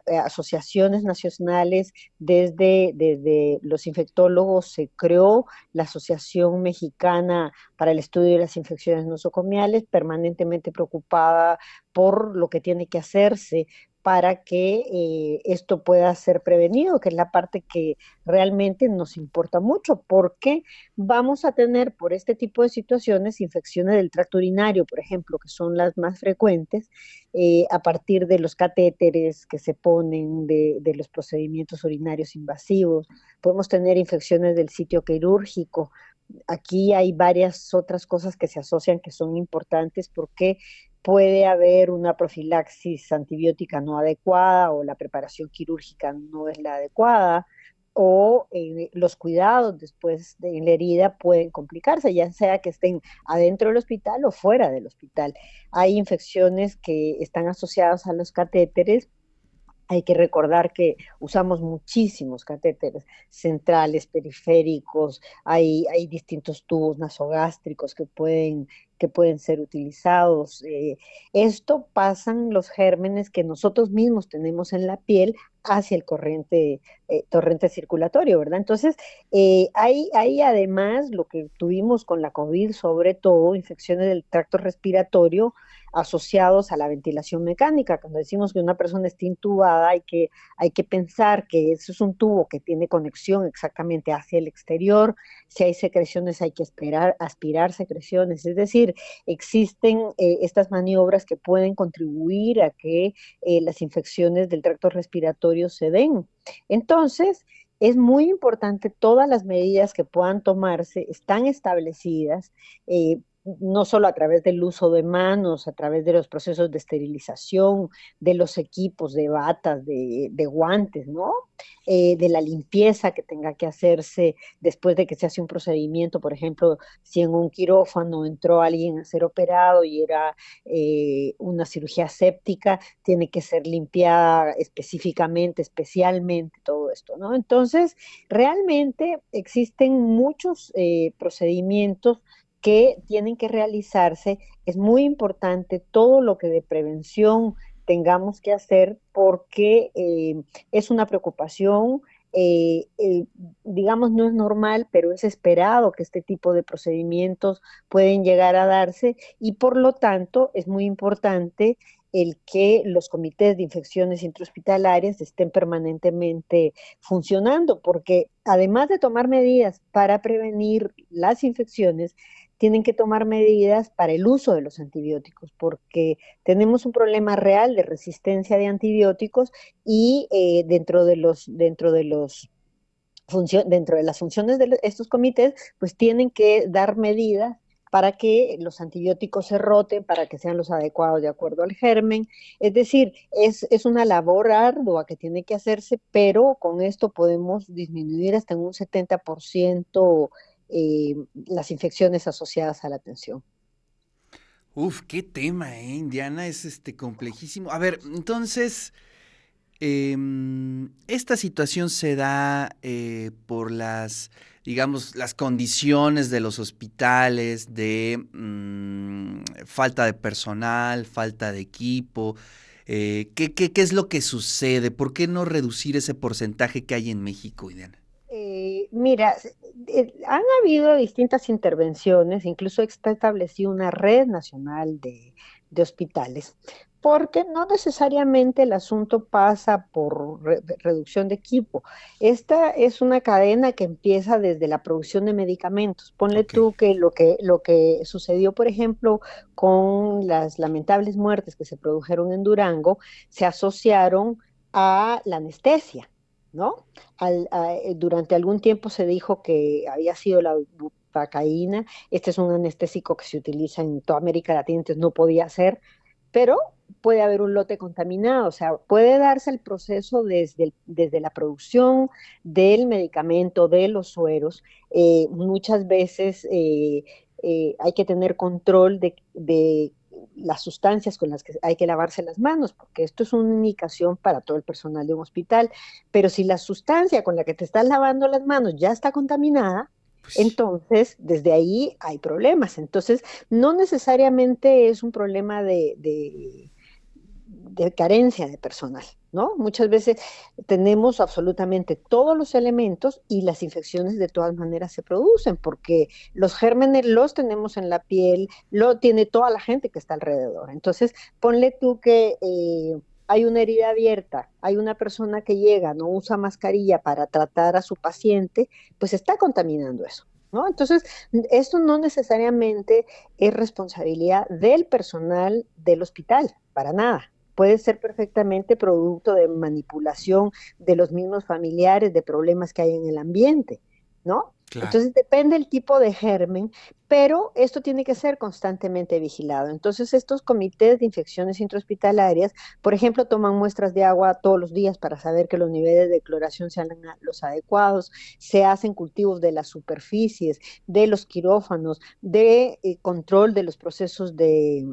eh, asociaciones nacionales, desde, desde los infectólogos se creó la Asociación Mexicana para el Estudio de las Infecciones Nosocomiales, permanentemente preocupada por lo que tiene que hacerse para que eh, esto pueda ser prevenido, que es la parte que realmente nos importa mucho, porque vamos a tener por este tipo de situaciones infecciones del tracto urinario, por ejemplo, que son las más frecuentes, eh, a partir de los catéteres que se ponen, de, de los procedimientos urinarios invasivos, podemos tener infecciones del sitio quirúrgico, aquí hay varias otras cosas que se asocian que son importantes porque puede haber una profilaxis antibiótica no adecuada o la preparación quirúrgica no es la adecuada o eh, los cuidados después de la herida pueden complicarse, ya sea que estén adentro del hospital o fuera del hospital. Hay infecciones que están asociadas a los catéteres hay que recordar que usamos muchísimos catéteres centrales, periféricos, hay, hay distintos tubos nasogástricos que pueden, que pueden ser utilizados. Eh, esto pasan los gérmenes que nosotros mismos tenemos en la piel hacia el corriente eh, torrente circulatorio, ¿verdad? Entonces, eh, hay, hay además lo que tuvimos con la COVID, sobre todo infecciones del tracto respiratorio asociados a la ventilación mecánica. Cuando decimos que una persona está intubada, hay que, hay que pensar que eso es un tubo que tiene conexión exactamente hacia el exterior. Si hay secreciones, hay que esperar, aspirar secreciones. Es decir, existen eh, estas maniobras que pueden contribuir a que eh, las infecciones del tracto respiratorio se den. Entonces, es muy importante todas las medidas que puedan tomarse, están establecidas, eh, no solo a través del uso de manos, a través de los procesos de esterilización, de los equipos, de batas, de, guantes, ¿no? Eh, de la limpieza que tenga que hacerse después de que se hace un procedimiento, por ejemplo, si en un quirófano entró alguien a ser operado y era eh, una cirugía séptica, tiene que ser limpiada específicamente, especialmente, todo esto, ¿no? Entonces, realmente existen muchos eh, procedimientos que tienen que realizarse. Es muy importante todo lo que de prevención tengamos que hacer porque eh, es una preocupación. Eh, digamos, no es normal, pero es esperado que este tipo de procedimientos pueden llegar a darse y por lo tanto es muy importante el que los comités de infecciones intrahospitalarias estén permanentemente funcionando, porque además de tomar medidas para prevenir las infecciones, tienen que tomar medidas para el uso de los antibióticos, porque tenemos un problema real de resistencia de antibióticos y eh, dentro de los, dentro de los dentro de las funciones de estos comités, pues tienen que dar medidas para que los antibióticos se roten, para que sean los adecuados de acuerdo al germen. Es decir, es, es, una labor ardua que tiene que hacerse, pero con esto podemos disminuir hasta en un 70% eh, las infecciones asociadas a la atención. Uf, qué tema, ¿eh? Indiana, es este complejísimo. A ver, entonces, em, esta situación se da eh, por las, digamos, las condiciones de los hospitales, de mm, falta de personal, falta de equipo. Eh, qué es lo que sucede? ¿Por qué no reducir ese porcentaje que hay en México, Indiana? Eh, mira, eh, han habido distintas intervenciones, incluso está establecida una red nacional de, hospitales, porque no necesariamente el asunto pasa por reducción de equipo. Esta es una cadena que empieza desde la producción de medicamentos. Ponle tú lo, que lo que sucedió, por ejemplo, con las lamentables muertes que se produjeron en Durango, se asociaron a la anestesia. ¿no? Eh, durante algún tiempo se dijo que había sido la bupacaína, este es un anestésico que se utiliza en toda América Latina, entonces no podía ser, pero puede haber un lote contaminado, o sea, puede darse el proceso desde, desde la producción del medicamento, de los sueros. Eh, muchas veces eh, hay que tener control de, de las sustancias con las que hay que lavarse las manos, porque esto es una indicación para todo el personal de un hospital. Pero si la sustancia con la que te estás lavando las manos ya está contaminada, pues Entonces, desde ahí hay problemas. Entonces, no necesariamente es un problema de, de, de carencia de personal. ¿no? Muchas veces tenemos absolutamente todos los elementos y las infecciones de todas maneras se producen porque los gérmenes los tenemos en la piel, lo tiene toda la gente que está alrededor. Entonces, ponle tú que... Eh, hay una herida abierta, hay una persona que llega, no usa mascarilla para tratar a su paciente, pues está contaminando eso. Entonces, esto no necesariamente es responsabilidad del personal del hospital, para nada puede ser perfectamente producto de manipulación de los mismos familiares, de problemas que hay en el ambiente, ¿no? Entonces depende el tipo de germen, pero esto tiene que ser constantemente vigilado. Entonces estos comités de infecciones intrahospitalarias, por ejemplo, toman muestras de agua todos los días para saber que los niveles de cloración sean los adecuados, se hacen cultivos de las superficies, de los quirófanos, de eh, control de los procesos de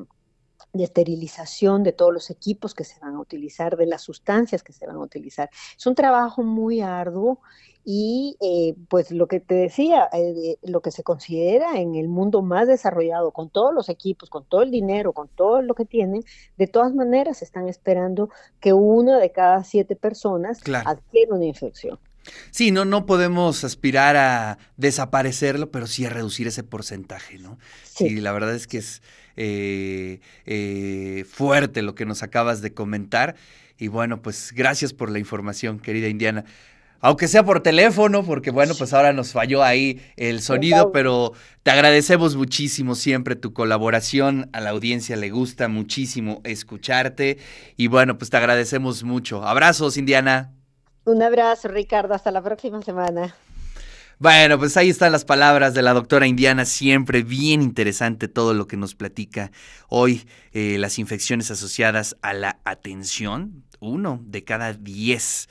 de esterilización de todos los equipos que se van a utilizar, de las sustancias que se van a utilizar. Es un trabajo muy arduo y eh, pues lo que te decía, eh, lo que se considera en el mundo más desarrollado, con todos los equipos, con todo el dinero, con todo lo que tienen, de todas maneras están esperando que una de cada siete personas adquiera una infección. Sí, no, no podemos aspirar a desaparecerlo, pero sí a reducir ese porcentaje, ¿no? Sí, y la verdad es que es, eh, eh, fuerte lo que nos acabas de comentar. Y bueno, pues gracias por la información, querida Indiana. Aunque sea por teléfono, porque bueno, pues ahora nos falló ahí el sonido, pero te agradecemos muchísimo siempre tu colaboración. A la audiencia le gusta muchísimo escucharte. Y bueno, pues te agradecemos mucho. Abrazos, Indiana. Un abrazo, Ricardo. Hasta la próxima semana. Bueno, pues ahí están las palabras de la doctora Indiana, siempre bien interesante todo lo que nos platica hoy, eh, las infecciones asociadas a la atención, uno de cada diez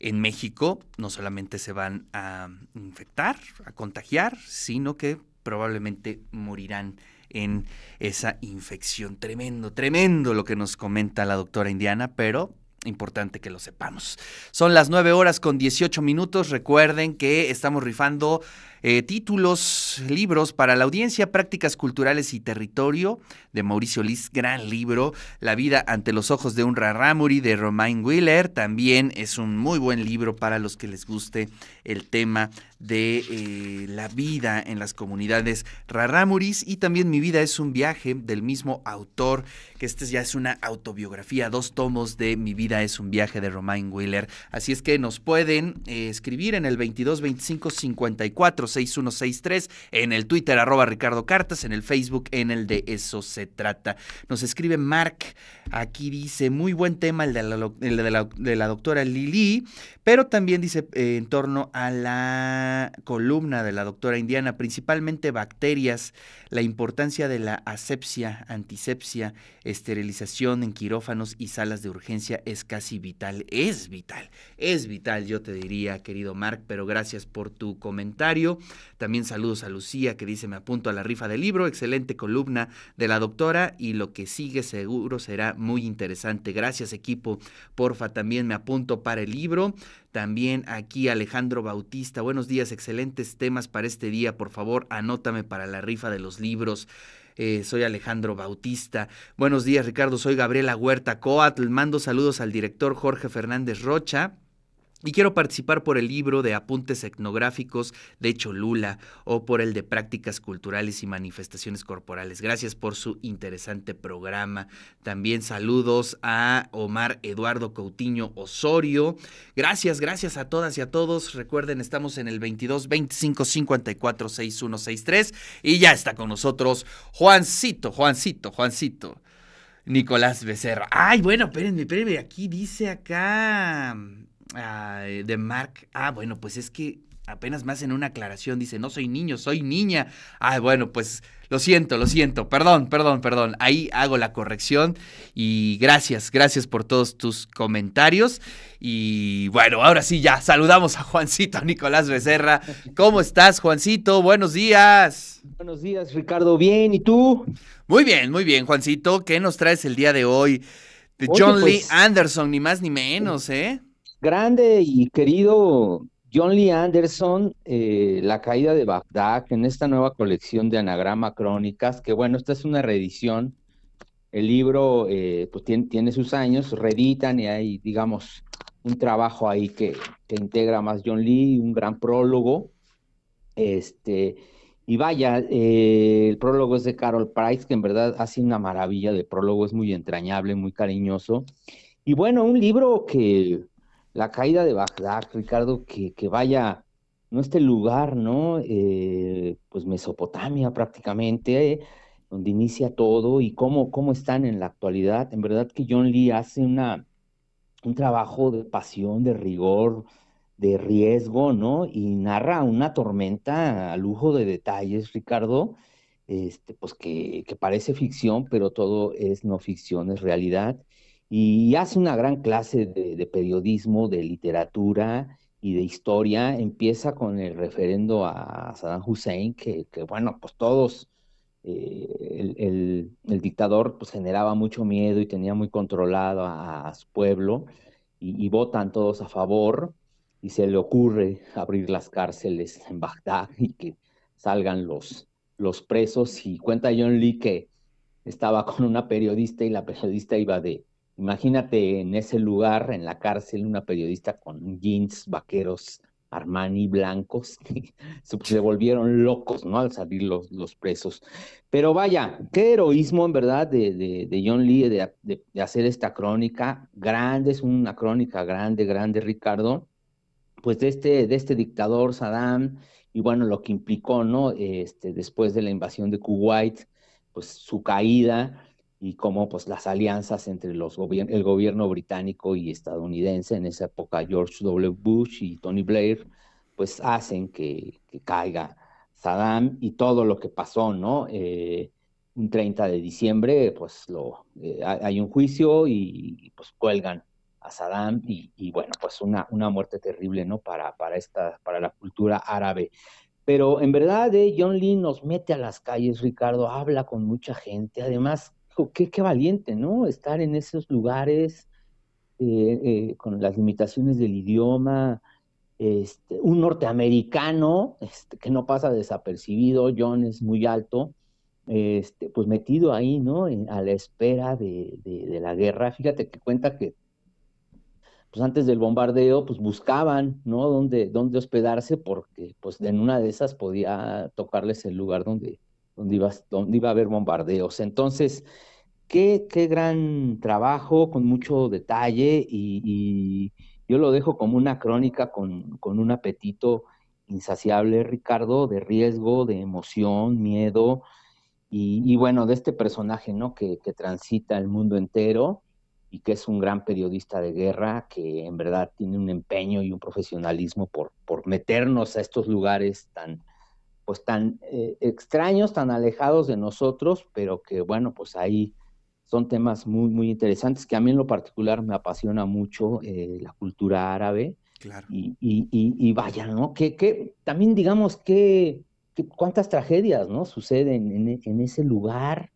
en México no solamente se van a infectar, a contagiar, sino que probablemente morirán en esa infección. Tremendo, tremendo lo que nos comenta la doctora Indiana, pero importante que lo sepamos. Son las 9 horas con 18 minutos. Recuerden que estamos rifando eh, títulos, libros para la audiencia, Prácticas Culturales y Territorio, de Mauricio Liz, gran libro, La vida ante los ojos de un Raramuri, de Romain Wheeler, también es un muy buen libro para los que les guste el tema de eh, la vida en las comunidades Raramuris y también Mi vida es un viaje del mismo autor, que este ya es una autobiografía, dos tomos de Mi vida es un viaje de Romain Wheeler. Así es que nos pueden eh, escribir en el 22 25 54 6163, en el Twitter arroba Ricardo Cartas, en el Facebook en el de eso se trata. Nos escribe Mark, aquí dice, muy buen tema el de la, de la, doctora Lili, pero también dice eh, en torno a la columna de la doctora Indiana, principalmente bacterias, la importancia de la asepsia, antisepsia, esterilización en quirófanos y salas de urgencia es casi vital, es vital, es vital, yo te diría, querido Mark, pero gracias por tu comentario. También saludos a Lucía que dice me apunto a la rifa del libro, excelente columna de la doctora y lo que sigue seguro será muy interesante. Gracias equipo, porfa, también me apunto para el libro. También aquí Alejandro Bautista, buenos días, excelentes temas para este día, por favor, anótame para la rifa de los libros. Eh, soy Alejandro Bautista. Buenos días, Ricardo. Soy Gabriela Huerta Coatl. Mando saludos al director Jorge Fernández Rocha y quiero participar por el libro de apuntes etnográficos de Cholula o por el de prácticas culturales y manifestaciones corporales. Gracias por su interesante programa. También saludos a Omar Eduardo Coutinho Osorio. Gracias, gracias a todas y a todos. Recuerden, estamos en el 22 25 54 6163 y ya está con nosotros Juancito, Juancito, Juancito. Nicolás Becerra. Ay, bueno, espérenme, espérenme. Aquí dice acá. Ah, eh, de Mark, ah, bueno, pues es que apenas más en una aclaración, dice, no soy niño, soy niña. Ah, bueno, pues lo siento, lo siento, perdón, perdón, perdón. Ahí hago la corrección y gracias, gracias por todos tus comentarios. Y bueno, ahora sí ya saludamos a Juancito Nicolás Becerra. ¿Cómo estás, Juancito? Buenos días. Buenos días, Ricardo. Bien, ¿y tú? Muy bien, muy bien, Juancito. ¿Qué nos traes el día de hoy? De John Lee pues Anderson, ni más ni menos, ¿eh? grande y querido John Lee Anderson, eh, La caída de Bagdad, en esta nueva colección de Anagrama Crónicas, que bueno, esta es una reedición. El libro eh, pues tiene, sus años, reeditan y hay, digamos, un trabajo ahí que, integra más John Lee, un gran prólogo. Este, y vaya, eh, el prólogo es de Carol Price, que en verdad hace una maravilla de prólogo, es muy entrañable, muy cariñoso. Y bueno, un libro que la caída de Bagdad, Ricardo, que, vaya, no este lugar, ¿no? Eh, pues Mesopotamia prácticamente, eh, donde inicia todo y cómo, cómo están en la actualidad. En verdad que John Lee hace una, un trabajo de pasión, de rigor, de riesgo, ¿no? Y narra una tormenta a lujo de detalles, Ricardo, este, pues que, que parece ficción, pero todo es no ficción, es realidad y hace una gran clase de, periodismo, de literatura y de historia. Empieza con el referendo a Saddam Hussein, que, bueno, pues todos, eh, el, dictador pues generaba mucho miedo y tenía muy controlado a, su pueblo y, votan todos a favor y se le ocurre abrir las cárceles en Bagdad y que salgan los, los presos y cuenta John Lee que estaba con una periodista y la periodista iba de, Imagínate en ese lugar, en la cárcel, una periodista con jeans, vaqueros, Armani, blancos, que pues, se volvieron locos, ¿no? Al salir los, presos. Pero vaya, qué heroísmo, en verdad, de, John Lee de, de, hacer esta crónica. Grande, es una crónica grande, grande, Ricardo. Pues de este, de este dictador, Saddam, y bueno, lo que implicó, ¿no? Este, después de la invasión de Kuwait, pues su caída y cómo pues, las alianzas entre los el gobierno británico y estadounidense, en esa época George W. Bush y Tony Blair, pues hacen que, caiga Saddam y todo lo que pasó, ¿no? Eh, un 30 de diciembre, pues lo, eh, hay un juicio y, pues cuelgan a Saddam y, bueno, pues una, una, muerte terrible, ¿no? Para, para, esta, para la cultura árabe. Pero en verdad, eh, John Lee nos mete a las calles, Ricardo, habla con mucha gente, además qué, qué valiente, ¿no? Estar en esos lugares eh, eh, con las limitaciones del idioma, este, un norteamericano este, que no pasa desapercibido, John es muy alto, este, pues metido ahí, ¿no? a la espera de, de, la guerra. Fíjate que cuenta que pues antes del bombardeo, pues buscaban, ¿no? Dónde, dónde hospedarse porque pues en una de esas podía tocarles el lugar donde, donde iba, donde iba a haber bombardeos. Entonces, qué, gran trabajo, con mucho detalle, y, yo lo dejo como una crónica con, un apetito insaciable, Ricardo, de riesgo, de emoción, miedo, y, bueno, de este personaje, ¿no? Que, transita el mundo entero y que es un gran periodista de guerra, que en verdad tiene un empeño y un profesionalismo por, por meternos a estos lugares tan, pues tan eh, extraños, tan alejados de nosotros, pero que bueno, pues ahí son temas muy, muy interesantes que a mí en lo particular me apasiona mucho eh, la cultura árabe. Claro. Y, vaya, ¿no? Que, también digamos que, cuántas tragedias, ¿no? Suceden e, en, ese lugar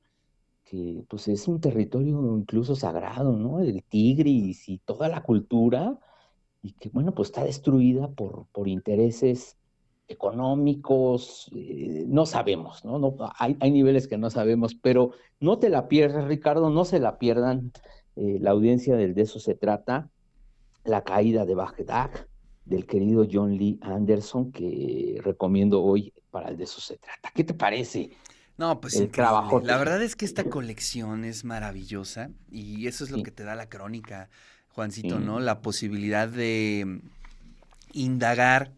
que pues es un territorio incluso sagrado, ¿no? El Tigris y toda la cultura y que bueno, pues está destruida por, por intereses económicos, eh, no sabemos, ¿no? no hay, hay, niveles que no sabemos, pero no te la pierdas, Ricardo, no se la pierdan eh, la audiencia del de eso se trata, la caída de Bajedag, del querido John Lee Anderson, que recomiendo hoy para el de eso se trata. ¿Qué te parece? No, pues el La verdad es que esta colección es maravillosa y eso es lo que te da la crónica, Juancito, ¿no? La posibilidad de indagar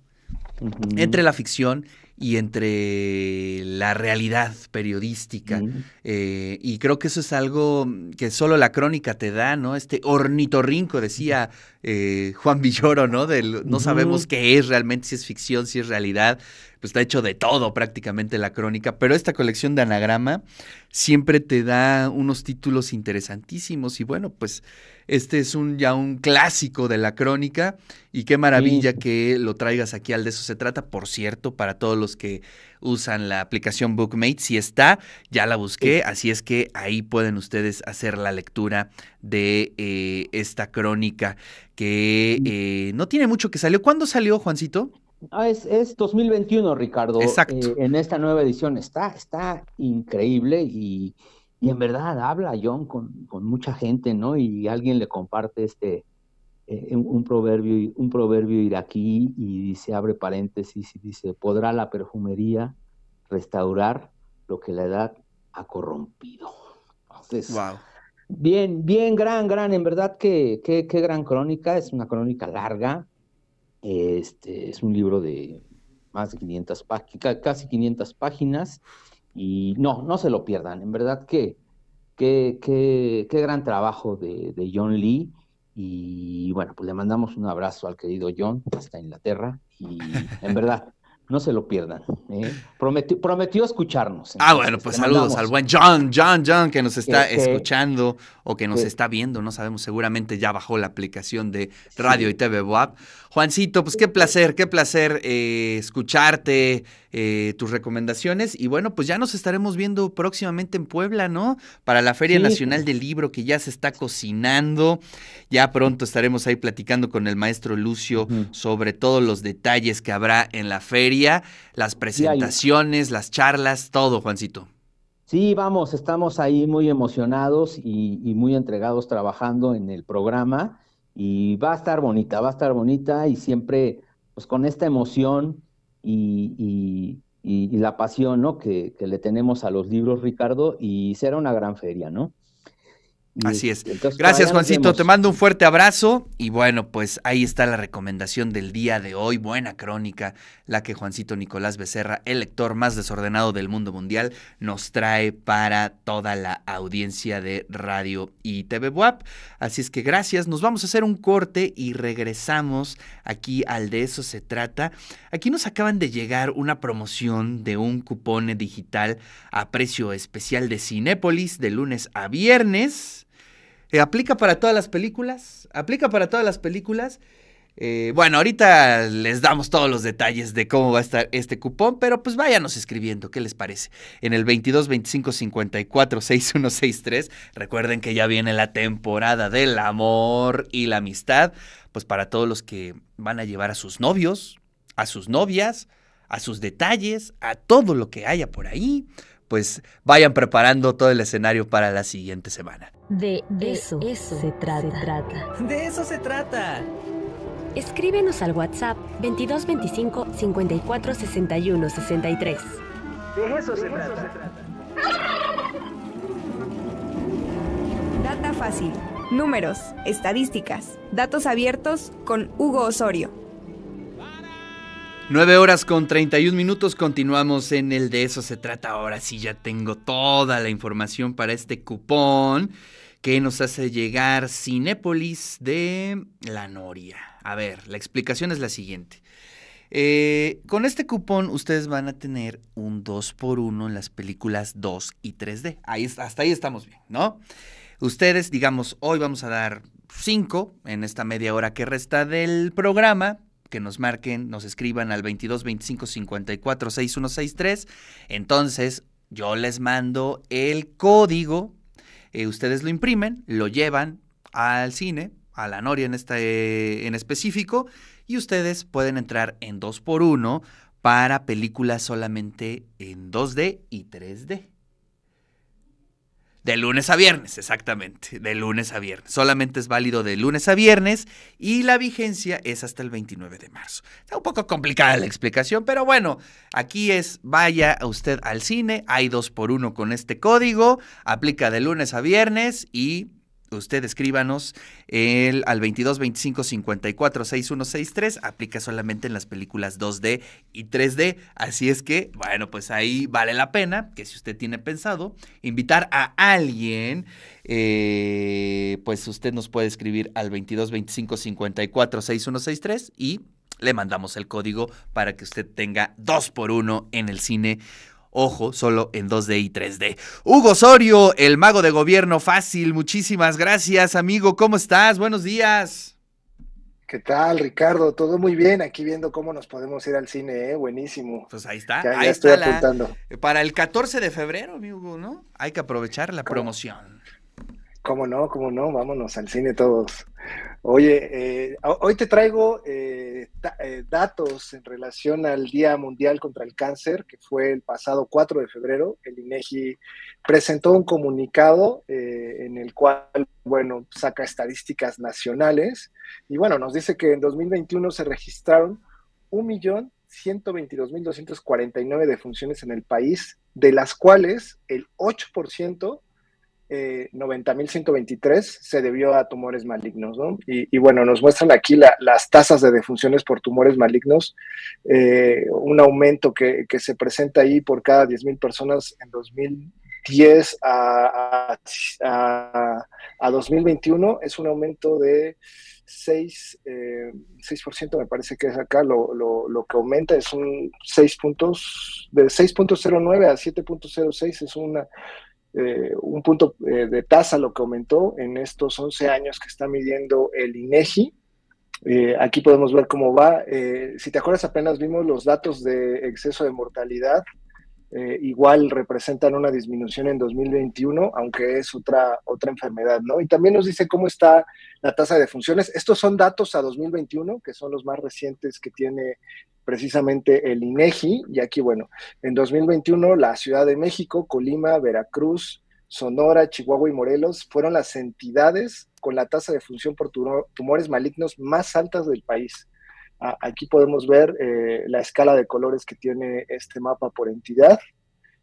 entre la ficción y entre la realidad periodística. Eh, y creo que eso es algo que solo la crónica te da, ¿no? Este ornitorrinco, decía eh, Juan Villoro, ¿no? Del, no sabemos qué es realmente, si es ficción, si es realidad pues está hecho de todo prácticamente la crónica, pero esta colección de anagrama siempre te da unos títulos interesantísimos y bueno, pues este es un ya un clásico de la crónica y qué maravilla que lo traigas aquí al de eso se trata, por cierto, para todos los que usan la aplicación Bookmate, si está, ya la busqué, así es que ahí pueden ustedes hacer la lectura de eh, esta crónica que eh, no tiene mucho que salió. ¿Cuándo salió, Juancito? Ah, es, 2021, Ricardo. Eh, en esta nueva edición está, está increíble y, en verdad habla John con, mucha gente, ¿no? Y alguien le comparte este eh, un, proverbio, un proverbio iraquí y dice, abre paréntesis y dice, podrá la perfumería restaurar lo que la edad ha corrompido. bien, bien, gran, gran, en verdad que, que gran crónica, es una crónica larga, este, es un libro de más de 500 páginas, casi 500 páginas, y no, no se lo pierdan. En verdad que qué, gran trabajo de, de, John Lee. Y bueno, pues le mandamos un abrazo al querido John hasta Inglaterra. Y en verdad, no se lo pierdan. ¿eh? Prometió, escucharnos. ah, bueno, pues saludos al buen John, John, John, que nos está escuchando o que nos está viendo. No sabemos, seguramente ya bajó la aplicación de Radio y TV Boab. Juancito, pues qué placer, qué placer eh, escucharte, eh, tus recomendaciones. Y bueno, pues ya nos estaremos viendo próximamente en Puebla, ¿no? Para la Feria pues. Nacional del Libro que ya se está cocinando. Ya pronto estaremos ahí platicando con el maestro Lucio sobre todos los detalles que habrá en la feria, las presentaciones, las charlas, todo, Juancito. Sí, vamos, estamos ahí muy emocionados y, y, muy entregados trabajando en el programa y va a estar bonita, va a estar bonita y siempre pues con esta emoción y, la pasión ¿no? que, que, le tenemos a los libros, Ricardo, y será una gran feria, ¿no? Así es. Gracias, Juancito. Te mando un fuerte abrazo. Y bueno, pues ahí está la recomendación del día de hoy. Buena crónica, la que Juancito Nicolás Becerra, el lector más desordenado del mundo mundial, nos trae para toda la audiencia de Radio y TV WAP. Así es que gracias. Nos vamos a hacer un corte y regresamos aquí al De Eso Se Trata. Aquí nos acaban de llegar una promoción de un cupón digital a precio especial de Cinépolis de lunes a viernes eh, aplica para todas las películas. Aplica para todas las películas. Eh, bueno, ahorita les damos todos los detalles de cómo va a estar este cupón, pero pues váyanos escribiendo, ¿qué les parece? En el 22 25 54 6163. Recuerden que ya viene la temporada del amor y la amistad, pues para todos los que van a llevar a sus novios, a sus novias, a sus detalles, a todo lo que haya por ahí pues vayan preparando todo el escenario para la siguiente semana. De eso, se, trata. De eso se trata. Escríbenos al WhatsApp 2225 54 61 63. De Eso se trata. Data fácil. Números, estadísticas, datos abiertos con Hugo Osorio. 9 horas con 31 minutos, continuamos en el de eso se trata. Ahora sí, ya tengo toda la información para este cupón que nos hace llegar Cinépolis de La Noria. A ver, la explicación es la siguiente. Eh, con este cupón ustedes van a tener un 2 por 1 en las películas 2 y 3D. Ahí, hasta ahí estamos bien, ¿no? Ustedes, digamos, hoy vamos a dar 5 en esta media hora que resta del programa que nos marquen, nos escriban al 22 25 6163. Entonces, yo les mando el código, eh, ustedes lo imprimen, lo llevan al cine, a la Noria en, este, en específico, y ustedes pueden entrar en 2x1 para películas solamente en 2D y 3D. De lunes a viernes, exactamente. De lunes a viernes. Solamente es válido de lunes a viernes y la vigencia es hasta el 29 de marzo. Está un poco complicada la explicación, pero bueno, aquí es vaya usted al cine, hay dos por uno con este código, aplica de lunes a viernes y usted escríbanos al 22 25 Aplica solamente en las películas 2D y 3D. Así es que, bueno, pues ahí vale la pena que si usted tiene pensado invitar a alguien, eh, pues usted nos puede escribir al 22 25 y le mandamos el código para que usted tenga dos por uno en el cine Ojo, solo en 2D y 3D. Hugo Osorio, el mago de gobierno fácil, muchísimas gracias, amigo. ¿Cómo estás? Buenos días. ¿Qué tal, Ricardo? Todo muy bien, aquí viendo cómo nos podemos ir al cine, ¿eh? buenísimo. Pues ahí está, ahí estoy apuntando. Para el 14 de febrero, amigo, ¿no? Hay que aprovechar la promoción. ¿Cómo no? ¿Cómo no? Vámonos al cine todos. Oye, eh, hoy te traigo eh, eh, datos en relación al Día Mundial contra el Cáncer, que fue el pasado 4 de febrero. El INEGI e presentó un comunicado en el cual, bueno, saca estadísticas nacionales y, bueno, nos dice que en 2021 se registraron 1.122.249 defunciones en el país, de las cuales el 8% eh, 90.123 se debió a tumores malignos, ¿no? Y, bueno, nos muestran aquí las tasas de defunciones por tumores malignos, eh, un aumento que, se presenta ahí por cada 10.000 personas en 2010 a, a, 2021, es un aumento de 6, eh, 6% me parece que es acá lo, lo, lo que aumenta, es un 6 puntos, de 6.09 a 7.06 es una eh, un punto eh, de tasa lo que aumentó en estos 11 años que está midiendo el INEGI. Eh, aquí podemos ver cómo va. si te acuerdas, apenas vimos los datos de exceso de mortalidad. igual representan una disminución en 2021, aunque es otra, otra enfermedad, ¿no? Y también nos dice cómo está la tasa de funciones. Estos son datos a 2021, que son los más recientes que tiene precisamente el INEGI, y aquí, bueno, en 2021 la Ciudad de México, Colima, Veracruz, Sonora, Chihuahua y Morelos fueron las entidades con la tasa de función por tumores malignos más altas del país. Aquí podemos ver eh, la escala de colores que tiene este mapa por entidad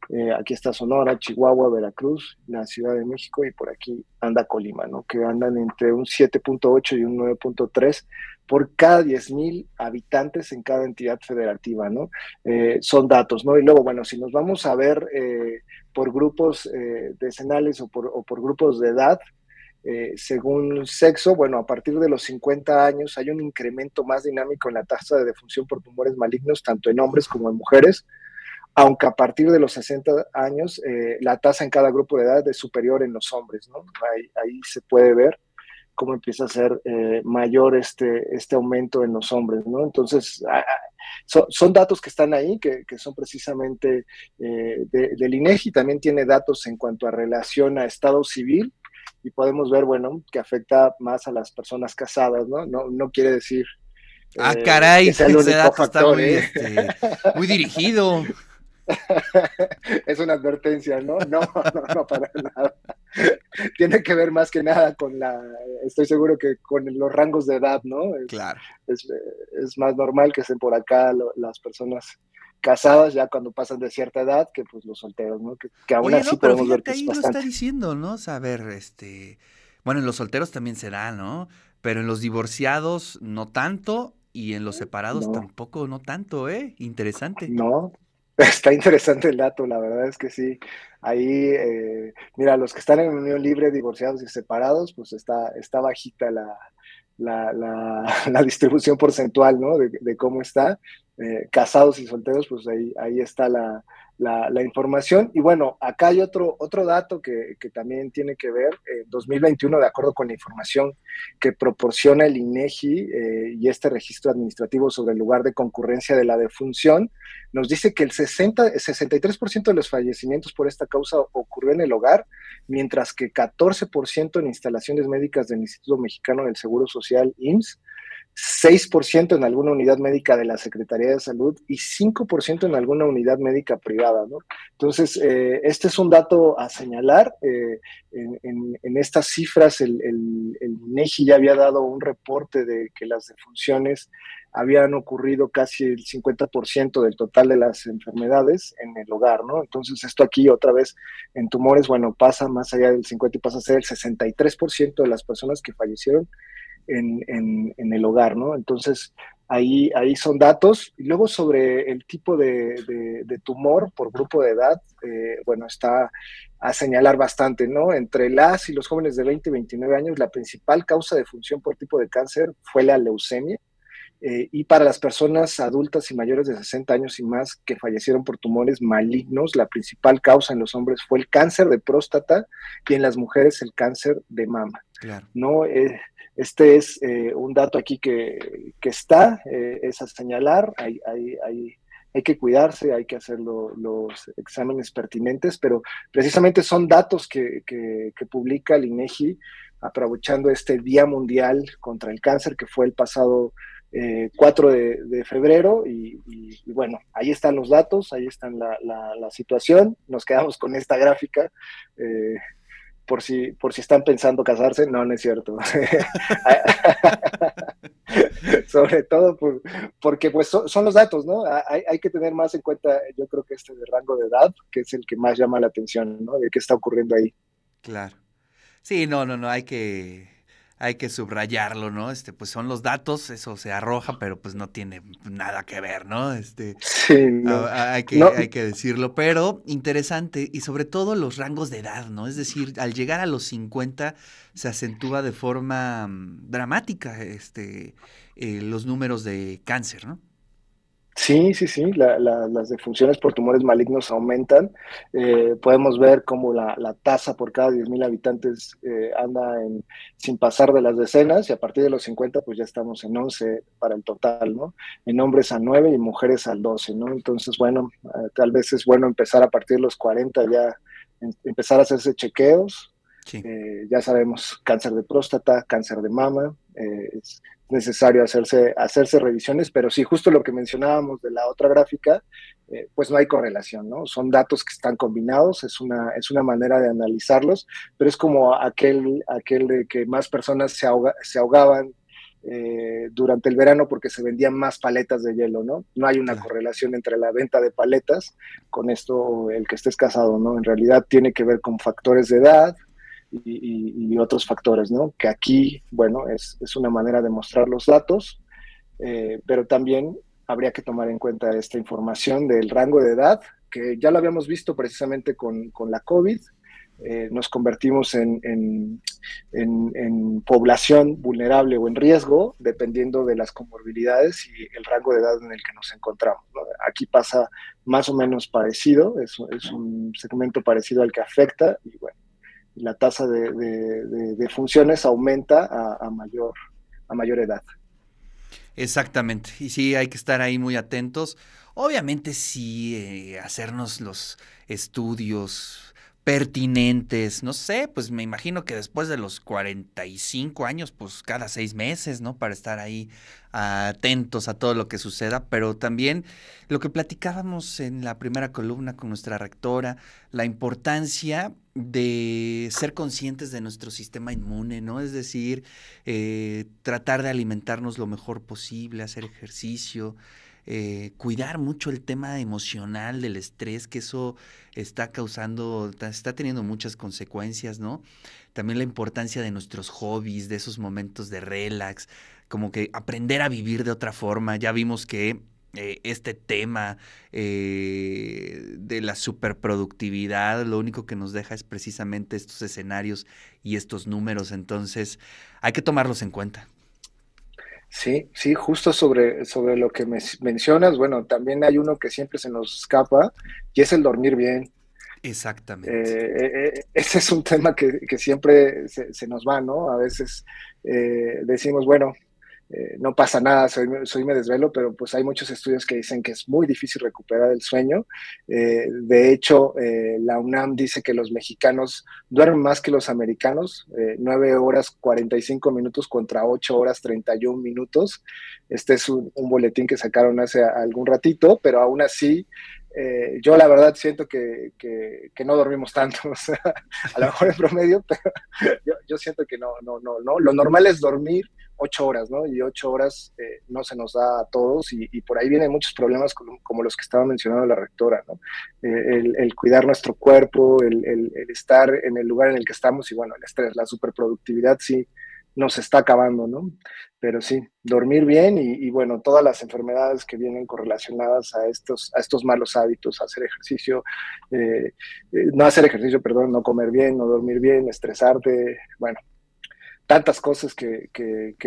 eh, aquí está Sonora, Chihuahua, Veracruz, la Ciudad de México y por aquí anda Colima, ¿no? Que andan entre un 7.8 y un 9.3 por cada 10.000 habitantes en cada entidad federativa, ¿no? Eh, son datos, ¿no? Y luego, bueno, si nos vamos a ver eh, por grupos decenales o por, grupos de edad, según sexo, bueno, a partir de los 50 años hay un incremento más dinámico en la tasa de defunción por tumores malignos, tanto en hombres como en mujeres aunque a partir de los 60 años eh, la tasa en cada grupo de edad es superior en los hombres, ¿no? Ahí, se puede ver cómo empieza a ser eh, mayor este, este aumento en los hombres, ¿no? Entonces, son datos que están ahí, que, son precisamente eh, del INEGI, también tiene datos en cuanto a relación a estado civil, y podemos ver, bueno, que afecta más a las personas casadas, ¿no? No, quiere decir... Ah, caray, ese dato está este, muy dirigido. es una advertencia, ¿no? No, no, no, para nada. Tiene que ver más que nada con la, estoy seguro que con los rangos de edad, ¿no? claro. Es, más normal que estén por acá las personas casadas ya cuando pasan de cierta edad que pues los solteros, ¿no? Que, aún así no, pero podemos lo está diciendo, ¿no? este, bueno, en los solteros también será, ¿no? Pero en los divorciados no tanto y en los separados tampoco no tanto, ¿eh? Interesante. No, Está interesante el dato, la verdad es que sí. Ahí, eh, mira, los que están en unión libre, divorciados y separados, pues está, está bajita la, la, distribución porcentual, ¿no? De, cómo está. Eh, casados y solteros, pues ahí, ahí está la, la, información. Y bueno, acá hay otro, otro dato que, también tiene que ver. 2021, eh, de acuerdo con la información que proporciona el INEGI eh, y este registro administrativo sobre el lugar de concurrencia de la defunción, nos dice que el 60, 63% de los fallecimientos por esta causa ocurrió en el hogar, mientras que 14% en instalaciones médicas del Instituto Mexicano del Seguro Social, IMSS, 6% en alguna unidad médica de la Secretaría de Salud y 5% en alguna unidad médica privada. ¿no? Entonces, eh, este es un dato a señalar. Eh, en, estas cifras, el, el, ya había dado un reporte de que las defunciones habían ocurrido casi el 50% del total de las enfermedades en el hogar, ¿no? Entonces, esto aquí otra vez en tumores, bueno, pasa más allá del 50 y pasa a ser el 63% de las personas que fallecieron en, el hogar, ¿no? Entonces, ahí, ahí son datos. Y luego sobre el tipo de, tumor por grupo de edad, eh, bueno, está a señalar bastante, ¿no? Entre las y los jóvenes de 20 y 29 años, la principal causa de función por tipo de cáncer fue la leucemia, eh, y para las personas adultas y mayores de 60 años y más que fallecieron por tumores malignos, la principal causa en los hombres fue el cáncer de próstata y en las mujeres el cáncer de mama. No, eh, este es eh, un dato aquí que, que está, es a señalar, hay, hay, que cuidarse, hay que hacer los exámenes pertinentes, pero precisamente son datos que, que publica el INEGI e aprovechando este Día Mundial contra el Cáncer que fue el pasado 4 eh, de, febrero y, bueno, ahí están los datos, ahí está la, situación, nos quedamos con esta gráfica. Eh, por si, por si están pensando casarse, no, no es cierto. Sobre todo porque pues son, los datos, ¿no? Ah, hay, que tener más en cuenta, yo creo que este de rango de edad, que es el que más llama la atención, ¿no? De qué está ocurriendo ahí. Claro. Sí, no, no, no, hay que hay que subrayarlo, ¿no? Este, pues son los datos, eso se arroja, pero pues no tiene nada que ver, ¿no? Este, sí, ah, ah, hay, que, decirlo, pero interesante y sobre todo los rangos de edad, ¿no? Es decir, al llegar a los 50 se acentúa de forma mm, dramática este, eh, los números de cáncer, ¿no? Sí, sí, sí, las defunciones por tumores malignos aumentan. Eh, podemos ver cómo la, tasa por cada 10.000 habitantes eh, anda sin pasar de las decenas y a partir de los 50 pues ya estamos en 11 para el total, ¿no? En hombres a 9 y mujeres al 12, ¿no? Entonces, bueno, eh, tal vez es bueno empezar a partir de los 40 ya, em, empezar a hacerse chequeos. ya sabemos, cáncer de próstata, cáncer de mama, eh, es necesario hacerse, hacerse revisiones, pero sí, justo lo que mencionábamos de la otra gráfica, eh, pues no hay correlación, ¿no? Son datos que están combinados, es una, es una manera de analizarlos, pero es como aquel, aquel de que más personas se, ahogaban eh, durante el verano porque se vendían más paletas de hielo, ¿no? No hay una correlación entre la venta de paletas con esto, el que estés casado, ¿no? En realidad tiene que ver con factores de edad, y, otros factores, ¿no? Que aquí, bueno, es, es una manera de mostrar los datos, eh, pero también habría que tomar en cuenta esta información del rango de edad, que ya lo habíamos visto precisamente con, con la COVID. Eh, nos convertimos en, en, en, población vulnerable o en riesgo dependiendo de las comorbilidades y el rango de edad en el que nos encontramos. Aquí pasa más o menos parecido, es, es un segmento parecido al que afecta y bueno, la tasa de, funciones aumenta a, mayor, a mayor edad. Exactamente, y sí, hay que estar ahí muy atentos. Obviamente sí, eh, hacernos los estudios pertinentes, no sé, pues me imagino que después de los 45 años, pues cada seis meses, ¿no? Para estar ahí atentos a todo lo que suceda, pero también lo que platicábamos en la primera columna con nuestra rectora, la importancia de ser conscientes de nuestro sistema inmune, ¿no? Es decir, eh, tratar de alimentarnos lo mejor posible, hacer ejercicio, eh, cuidar mucho el tema emocional del estrés, que eso está causando, está teniendo muchas consecuencias, ¿no? También la importancia de nuestros hobbies, de esos momentos de relax, como que aprender a vivir de otra forma. Ya vimos que eh, este tema eh, de la superproductividad, lo único que nos deja es precisamente estos escenarios y estos números. Entonces, hay que tomarlos en cuenta. Sí, sí, justo sobre, sobre lo que me mencionas, bueno, también hay uno que siempre se nos escapa y es el dormir bien. Exactamente. Eh, eh, eh, ese es un tema que, siempre se, nos va, ¿no? A veces decimos, bueno, eh, no pasa nada, soy, soy, me desvelo, pero pues hay muchos estudios que dicen que es muy difícil recuperar el sueño. Eh, de hecho, eh, la UNAM dice que los mexicanos duermen más que los americanos, 9 horas 45 minutos contra 8 horas 31 minutos. Este es un, boletín que sacaron hace algún ratito, pero aún así yo la verdad siento que, no dormimos tanto, o sea, a lo mejor en promedio, pero yo, yo siento que no, no, no, no. Lo normal es dormir ocho horas, ¿no? Y ocho horas eh, no se nos da a todos y, por ahí vienen muchos problemas como, los que estaba mencionando la rectora, ¿no? Eh, el, cuidar nuestro cuerpo, el, estar en el lugar en el que estamos y bueno, el estrés, la superproductividad sí nos está acabando, ¿no? Pero sí, dormir bien y, bueno, todas las enfermedades que vienen correlacionadas a estos, a estos malos hábitos, hacer ejercicio, eh, no hacer ejercicio, perdón, no comer bien, no dormir bien, estresarte, bueno, tantas cosas que,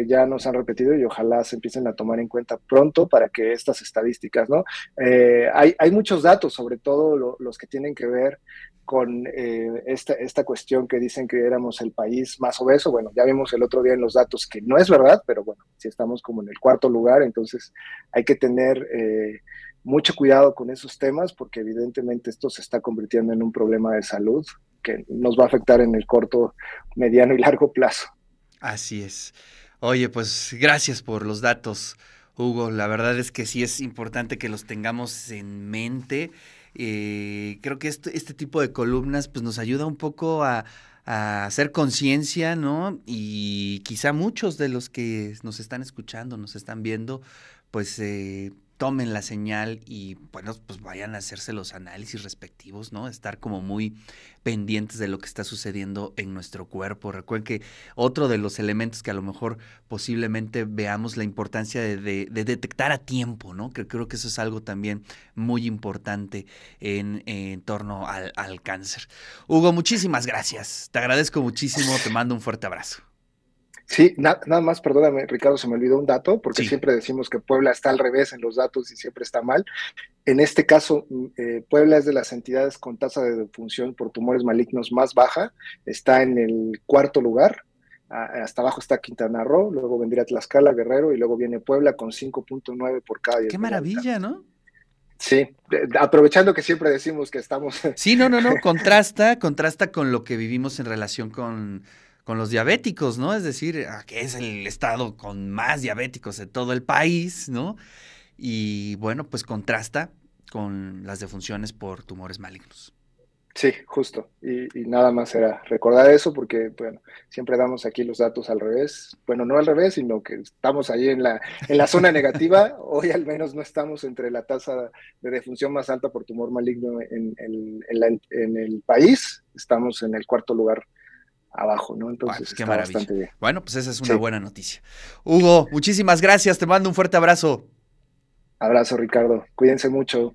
ya nos han repetido y ojalá se empiecen a tomar en cuenta pronto para que estas estadísticas, ¿no? Eh, hay, hay, muchos datos, sobre todo los que tienen que ver con eh, esta, esta cuestión que dicen que éramos el país más obeso. Bueno, ya vimos el otro día en los datos que no es verdad, pero bueno, si estamos como en el cuarto lugar, entonces hay que tener... Eh, mucho cuidado con esos temas porque evidentemente esto se está convirtiendo en un problema de salud que nos va a afectar en el corto, mediano y largo plazo. Así es. Oye, pues gracias por los datos, Hugo. La verdad es que sí es importante que los tengamos en mente. Eh, creo que este, este, tipo de columnas pues, nos ayuda un poco a, hacer conciencia, ¿no? Y quizá muchos de los que nos están escuchando, nos están viendo, pues eh, tomen la señal y bueno, pues vayan a hacerse los análisis respectivos, ¿no? Estar como muy pendientes de lo que está sucediendo en nuestro cuerpo. Recuerden que otro de los elementos que a lo mejor posiblemente veamos la importancia de, detectar a tiempo, ¿no? Que creo que eso es algo también muy importante en, torno al, al cáncer. Hugo, muchísimas gracias. Te agradezco muchísimo, te mando un fuerte abrazo. Sí, nada más, perdóname, Ricardo, se me olvidó un dato, porque siempre decimos que Puebla está al revés en los datos y siempre está mal. En este caso, mm, eh, Puebla es de las entidades con tasa de defunción por tumores malignos más baja, está en el cuarto lugar, hasta abajo está Quintana Roo, luego vendría Tlaxcala, Guerrero y luego viene Puebla con 5.9 por cada 10. Qué maravilla, ¿no? Sí, aprovechando que siempre decimos que estamos. Sí, no, no, no, contrasta, contrasta con lo que vivimos en relación con con los diabéticos, ¿no? Es decir, ah, que es el estado con más diabéticos de todo el país, ¿no? Y bueno, pues contrasta con las defunciones por tumores malignos. Sí, justo. Y, nada más era recordar eso porque, bueno, siempre damos aquí los datos al revés. Bueno, no al revés, sino que estamos ahí en la, en la zona negativa. Hoy al menos no estamos entre la tasa de defunción más alta por tumor maligno en, en, el país. Estamos en el cuarto lugar abajo, ¿no? Entonces, bastante Bueno, pues esa es una buena noticia. Hugo, muchísimas gracias, te mando un fuerte abrazo. Abrazo, Ricardo. Cuídense mucho.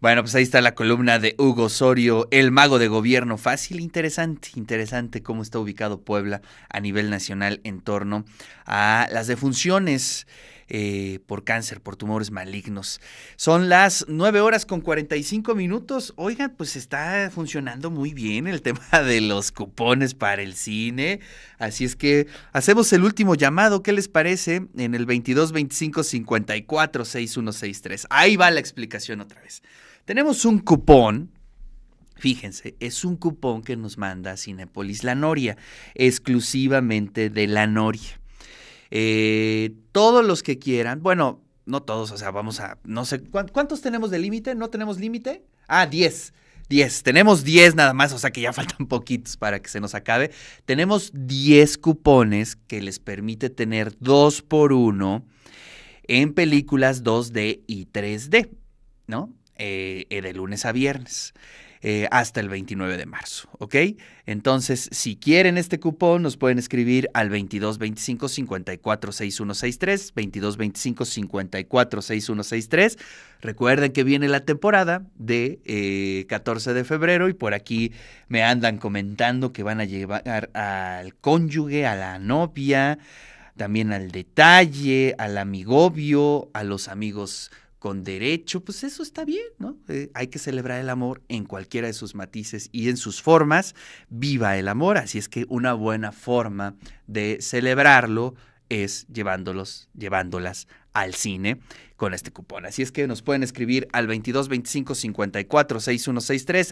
Bueno, pues ahí está la columna de Hugo Osorio, el mago de gobierno. Fácil, interesante, interesante cómo está ubicado Puebla a nivel nacional en torno a las defunciones. Eh, por cáncer, por tumores malignos. Son las 9 horas con 45 minutos. Oigan, pues está funcionando muy bien el tema de los cupones para el cine. Así es que hacemos el último llamado. ¿Qué les parece? En el 22 25 54 Ahí va la explicación otra vez. Tenemos un cupón Fíjense, es un cupón que nos manda Cinepolis La Noria, exclusivamente de La Noria. Eh, todos los que quieran, bueno, no todos, o sea, vamos a, no sé, ¿cuántos tenemos de límite? ¿No tenemos límite? Ah, 10. 10. Tenemos 10 nada más, o sea que ya faltan poquitos para que se nos acabe. Tenemos 10 cupones que les permite tener 2 por 1 en películas 2D y 3D, ¿no? Eh, eh, de lunes a viernes. Eh, hasta el 29 de marzo, ¿ok? Entonces, si quieren este cupón, nos pueden escribir al 2225 546163 2225 546163 Recuerden que viene la temporada de 14 eh, de febrero y por aquí me andan comentando que van a llevar al cónyuge, a la novia, también al detalle, al amigobio, a los amigos con derecho, pues eso está bien, ¿no? Eh, hay que celebrar el amor en cualquiera de sus matices y en sus formas. Viva el amor, así es que una buena forma de celebrarlo es llevándolos, llevándolas al cine con este cupón. Así es que nos pueden escribir al 22 25 54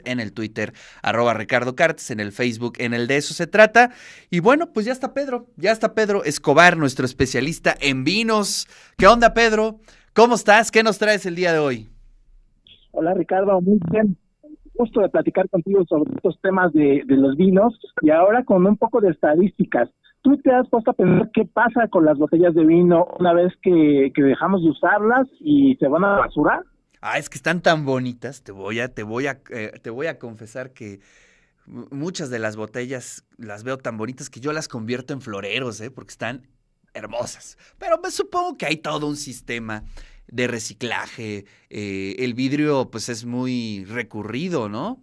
en el Twitter, arroba Ricardo Cartes, en el Facebook, en el de eso se trata. Y bueno, pues ya está Pedro, ya está Pedro Escobar, nuestro especialista en vinos. ¿Qué onda, Pedro? ¿Cómo estás? ¿Qué nos traes el día de hoy? Hola Ricardo, muy bien. Gusto de platicar contigo sobre estos temas de, los vinos y ahora con un poco de estadísticas. ¿Tú te has puesto a pensar qué pasa con las botellas de vino una vez que, dejamos de usarlas y se van a basurar? Ah, es que están tan bonitas, te voy a, te voy a, eh, te voy a confesar que muchas de las botellas las veo tan bonitas que yo las convierto en floreros, ¿eh? porque están hermosas. Pero me supongo que hay todo un sistema de reciclaje. Eh, el vidrio, pues, es muy recurrido, ¿no?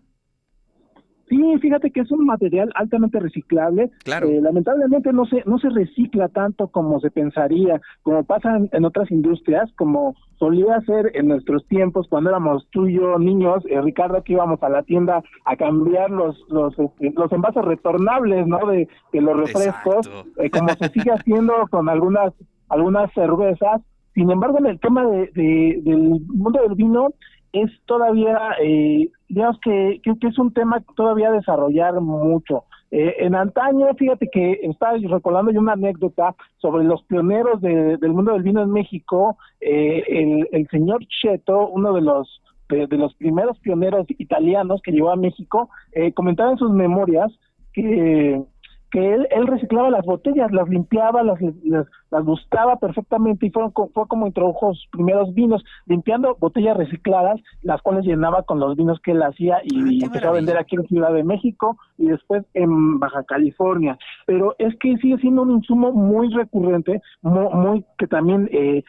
Sí, fíjate que es un material altamente reciclable. Claro. Eh, lamentablemente no se no se recicla tanto como se pensaría, como pasa en, otras industrias, como solía ser en nuestros tiempos cuando éramos tú y yo niños, eh, Ricardo, que íbamos a la tienda a cambiar los los, este, los envases retornables, ¿no? De, de los refrescos, eh, como se sigue haciendo con algunas algunas cervezas. Sin embargo, en el tema del mundo del vino, es todavía, eh, digamos que, es un tema todavía a desarrollar mucho. Eh, en antaño, fíjate que estaba recordando yo una anécdota sobre los pioneros del mundo del vino en México, eh, el, señor Cheto, uno de los de, los primeros pioneros italianos que llegó a México, comentaba en sus memorias que, que él, reciclaba las botellas, las limpiaba, las, las las gustaba perfectamente y fueron, fue como introdujo sus primeros vinos, limpiando botellas recicladas, las cuales llenaba con los vinos que él hacía y, ah, empezó a vender aquí en Ciudad de México y después en Baja California. Pero es que sigue siendo un insumo muy recurrente, muy, que también eh,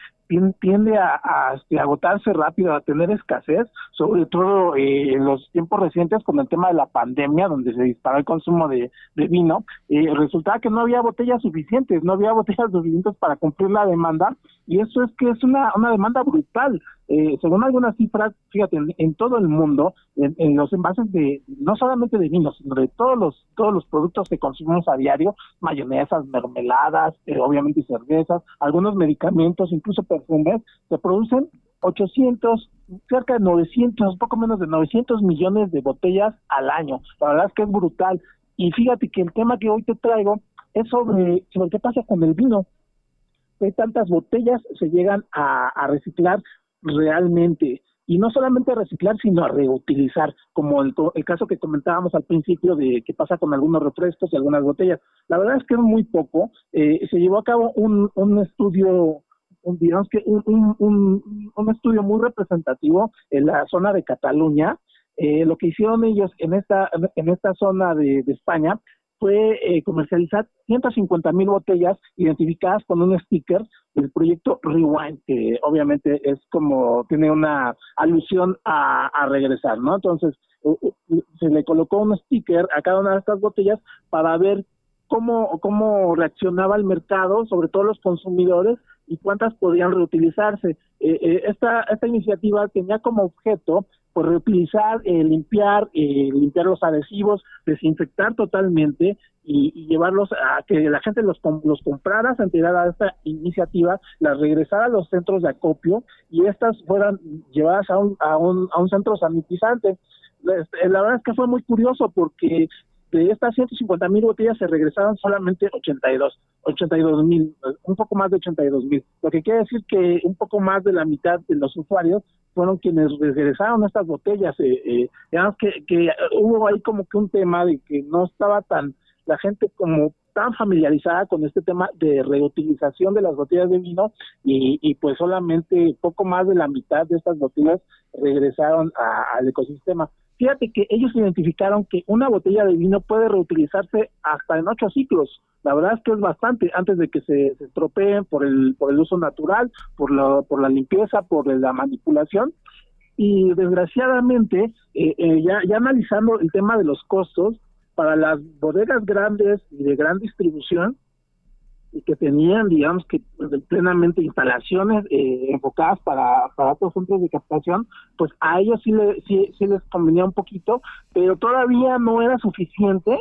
tiende a, este, agotarse rápido, a tener escasez, sobre todo eh, en los tiempos recientes con el tema de la pandemia, donde se disparó el consumo de, vino, y eh, resultaba que no había botellas suficientes, no había botellas suficientes para cumplir la demanda y eso es que es una, una demanda brutal. Eh, según algunas cifras, fíjate, en, todo el mundo, en, los envases de, no solamente de vinos, sino de todos los, todos los productos que consumimos a diario, mayonesas, mermeladas, eh, obviamente cervezas, algunos medicamentos, incluso perfumes, se producen 800, cerca de 900, poco menos de 900 millones de botellas al año. La verdad es que es brutal. Y fíjate que el tema que hoy te traigo es sobre, sobre qué pasa con el vino de tantas botellas se llegan a, reciclar realmente y no solamente a reciclar, sino a reutilizar, como el, caso que comentábamos al principio de qué pasa con algunos refrescos y algunas botellas. La verdad es que es muy poco. Eh, se llevó a cabo un, un estudio, un, digamos que un, estudio muy representativo en la zona de Cataluña. Eh, lo que hicieron ellos en esta, en esta zona de España fue eh, comercializar 150 mil botellas identificadas con un sticker del proyecto Rewind, que obviamente es como, tiene una alusión a, regresar, ¿no? Entonces, se le colocó un sticker a cada una de estas botellas para ver cómo, cómo reaccionaba el mercado, sobre todo los consumidores, y cuántas podían reutilizarse. Eh, eh, esta, esta iniciativa tenía como objeto por pues, reutilizar, eh, limpiar, eh, limpiar los adhesivos, desinfectar totalmente y, llevarlos a que la gente los, los comprara, se enterara de esta iniciativa, las regresara a los centros de acopio y estas fueran llevadas a un, a a un centro sanitizante. Eh, la verdad es que fue muy curioso porque de estas 150 mil botellas se regresaron solamente 82, 82 mil, un poco más de 82 mil, lo que quiere decir que un poco más de la mitad de los usuarios fueron quienes regresaron estas botellas. Eh, eh digamos que, hubo ahí como que un tema de que no estaba tan la gente como tan familiarizada con este tema de reutilización de las botellas de vino y, pues solamente poco más de la mitad de estas botellas regresaron al ecosistema. Fíjate que ellos identificaron que una botella de vino puede reutilizarse hasta en ocho ciclos. La verdad es que es bastante antes de que se, estropeen por el, uso natural, por la, limpieza, por la manipulación y desgraciadamente eh, eh, ya, ya, analizando el tema de los costos para las bodegas grandes y de gran distribución y que tenían, digamos, que pues, plenamente instalaciones eh, enfocadas para, para otros centros de captación, pues a ellos sí, le, sí les convenía un poquito, pero todavía no era suficiente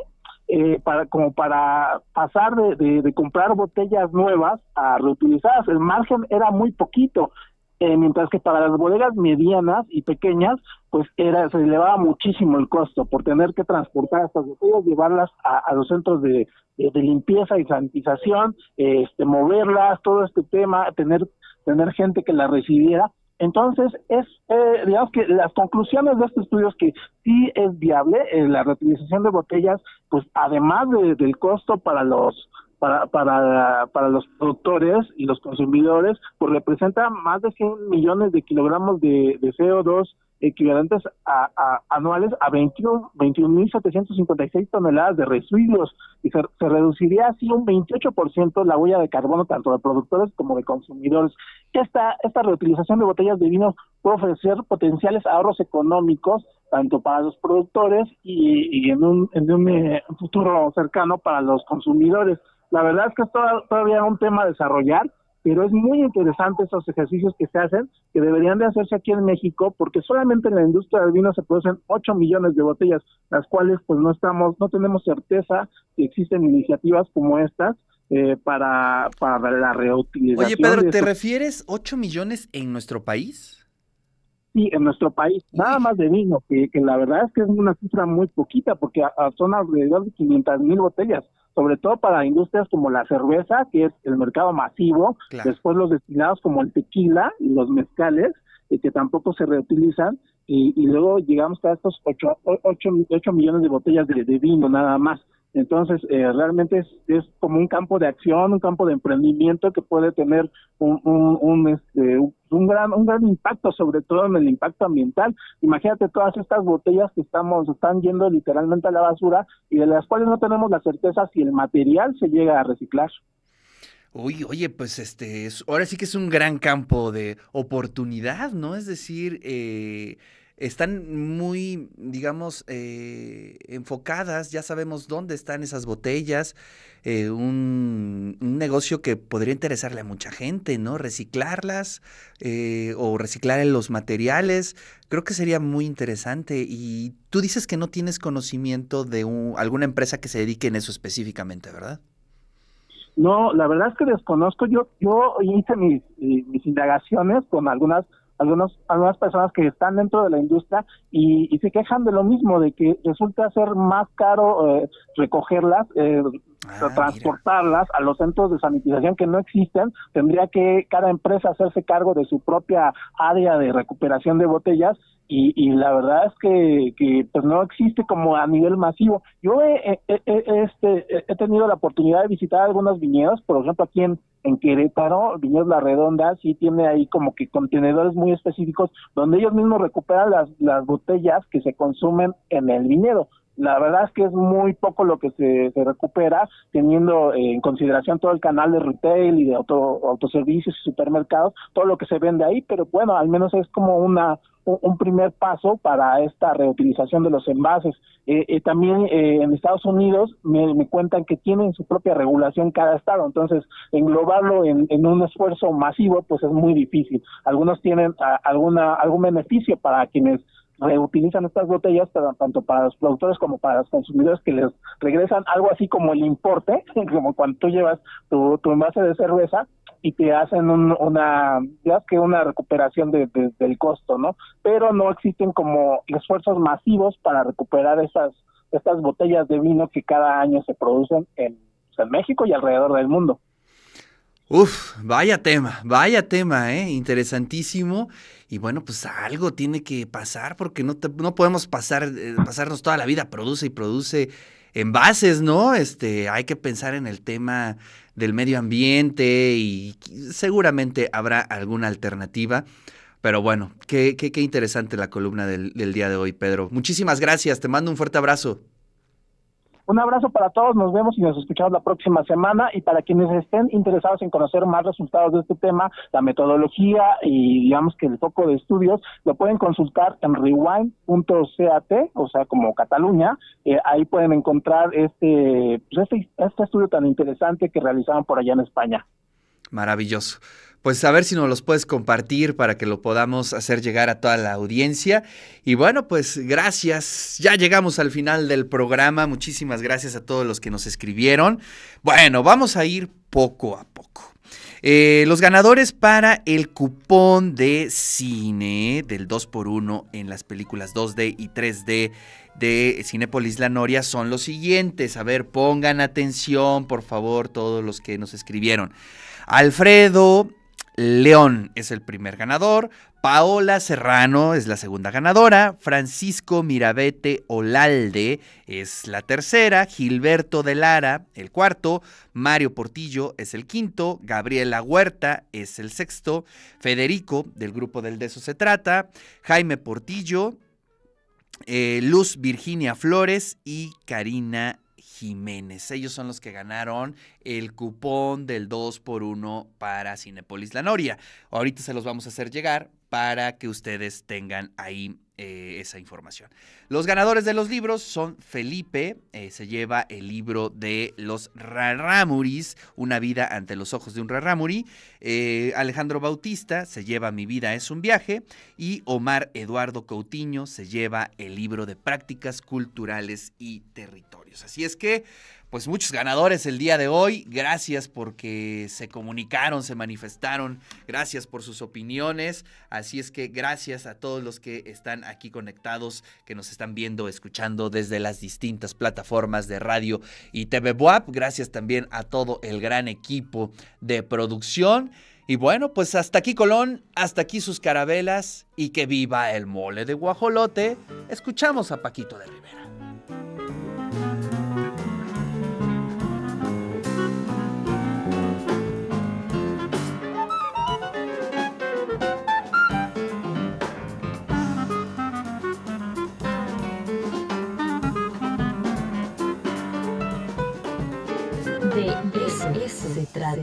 eh, para como para pasar de, de, comprar botellas nuevas a reutilizadas. El margen era muy poquito. Eh, mientras que para las bodegas medianas y pequeñas, pues era se elevaba muchísimo el costo por tener que transportar estas botellas, llevarlas a, los centros de, limpieza y sanitización, este, moverlas, todo este tema, tener tener gente que las recibiera. Entonces, es, eh, digamos que las conclusiones de este estudio es que sí es viable eh, la reutilización de botellas, pues además del costo para los para, para, para los productores y los consumidores, pues representa más de 100 millones de kilogramos de, CO2 equivalentes a, a, anuales a 21.756 toneladas de residuos y se, reduciría así un 28% la huella de carbono tanto de productores como de consumidores. Esta, esta reutilización de botellas de vino puede ofrecer potenciales ahorros económicos tanto para los productores y, en un, un eh, futuro cercano para los consumidores. La verdad es que es todavía un tema a desarrollar, pero es muy interesante esos ejercicios que se hacen, que deberían de hacerse aquí en México, porque solamente en la industria del vino se producen 8 millones de botellas, las cuales pues no estamos, no tenemos certeza que existen iniciativas como estas eh, para, para la reutilización. Oye, Pedro, ¿te refieres 8 millones en nuestro país? Sí, en nuestro país, nada más de vino, que, la verdad es que es una cifra muy poquita, porque son alrededor de 500 mil botellas sobre todo para industrias como la cerveza, que es el mercado masivo, después los destinados como el tequila y los mezcales, eh, que tampoco se reutilizan, y, luego llegamos a estos 8, millones de botellas de vino nada más. Entonces, eh, realmente es, como un campo de acción, un campo de emprendimiento que puede tener este, un, gran, impacto, sobre todo en el impacto ambiental. Imagínate todas estas botellas que estamos, están yendo literalmente a la basura y de las cuales no tenemos la certeza si el material se llega a reciclar. Uy, oye, pues este, ahora sí que es un gran campo de oportunidad, ¿no? Es decir, eh, están muy, digamos, eh, enfocadas, ya sabemos dónde están esas botellas, eh, un, negocio que podría interesarle a mucha gente, ¿no? Reciclarlas eh, o reciclar los materiales, creo que sería muy interesante. Y tú dices que no tienes conocimiento de alguna empresa que se dedique en eso específicamente, ¿verdad? No, la verdad es que desconozco. Yo, yo hice mis, mis indagaciones con algunas algunos, algunas personas que están dentro de la industria y, se quejan de lo mismo, de que resulta ser más caro eh, recogerlas, eh, ah, transportarlas a los centros de sanitización que no existen. Tendría que cada empresa hacerse cargo de su propia área de recuperación de botellas y, y la verdad es que, que pues no existe como a nivel masivo. Yo he, este, he tenido la oportunidad de visitar algunos viñedos, por ejemplo aquí en, en Querétaro, Viñedos La Redonda, sí tiene ahí como que contenedores muy específicos donde ellos mismos recuperan las, las botellas que se consumen en el viñedo la verdad es que es muy poco lo que se, recupera, teniendo en consideración todo el canal de retail y de auto, autoservicios y supermercados, todo lo que se vende ahí, pero bueno, al menos es como una un primer paso para esta reutilización de los envases. Eh, eh, también eh, en Estados Unidos me, cuentan que tienen su propia regulación cada estado, entonces englobarlo en, un esfuerzo masivo pues es muy difícil. Algunos tienen alguna algún beneficio para quienes reutilizan eh, estas botellas tanto para los productores como para los consumidores que les regresan algo así como el importe, como cuando tú llevas tu, tu envase de cerveza y te hacen una, que una recuperación de, del costo, ¿no? Pero no existen como esfuerzos masivos para recuperar esas, estas botellas de vino que cada año se producen en México y alrededor del mundo. Uf, vaya tema, vaya tema, ¿eh? interesantísimo. Y bueno, pues algo tiene que pasar porque no, no podemos pasar, eh, pasarnos toda la vida, produce y produce envases, ¿no? Este, hay que pensar en el tema del medio ambiente y seguramente habrá alguna alternativa. Pero bueno, qué, qué, qué interesante la columna del, del día de hoy, Pedro. Muchísimas gracias, te mando un fuerte abrazo. Un abrazo para todos, nos vemos y nos escuchamos la próxima semana. Y para quienes estén interesados en conocer más resultados de este tema, la metodología y digamos que el foco de estudios, lo pueden consultar en rewind.cat, o sea, como Cataluña. Eh, ahí pueden encontrar este, pues, este, este estudio tan interesante que realizaron por allá en España. Maravilloso pues a ver si nos los puedes compartir para que lo podamos hacer llegar a toda la audiencia. Y bueno, pues gracias. Ya llegamos al final del programa. Muchísimas gracias a todos los que nos escribieron. Bueno, vamos a ir poco a poco. Eh, los ganadores para el cupón de cine del 2x1 en las películas 2D y 3D de Cinepolis La Noria son los siguientes. A ver, pongan atención, por favor, todos los que nos escribieron. Alfredo León es el primer ganador, Paola Serrano es la segunda ganadora, Francisco Mirabete Olalde es la tercera, Gilberto de Lara el cuarto, Mario Portillo es el quinto, Gabriela Huerta es el sexto, Federico del grupo del De eso se trata, Jaime Portillo, eh, Luz Virginia Flores y Karina Jiménez. Ellos son los que ganaron el cupón del 2 por 1 para Cinepolis La Noria. Ahorita se los vamos a hacer llegar para que ustedes tengan ahí eh, esa información. Los ganadores de los libros son Felipe, eh, se lleva el libro de los Raramuris, Una vida ante los ojos de un Raramuri, eh, Alejandro Bautista se lleva Mi vida es un viaje y Omar Eduardo Coutinho se lleva el libro de prácticas culturales y territorios. Así es que pues muchos ganadores el día de hoy. Gracias porque se comunicaron, se manifestaron. Gracias por sus opiniones. Así es que gracias a todos los que están aquí conectados, que nos están viendo, escuchando desde las distintas plataformas de radio y TV Buap. Gracias también a todo el gran equipo de producción. Y bueno, pues hasta aquí Colón, hasta aquí sus carabelas y que viva el mole de guajolote. Escuchamos a Paquito de Rivera. de trata.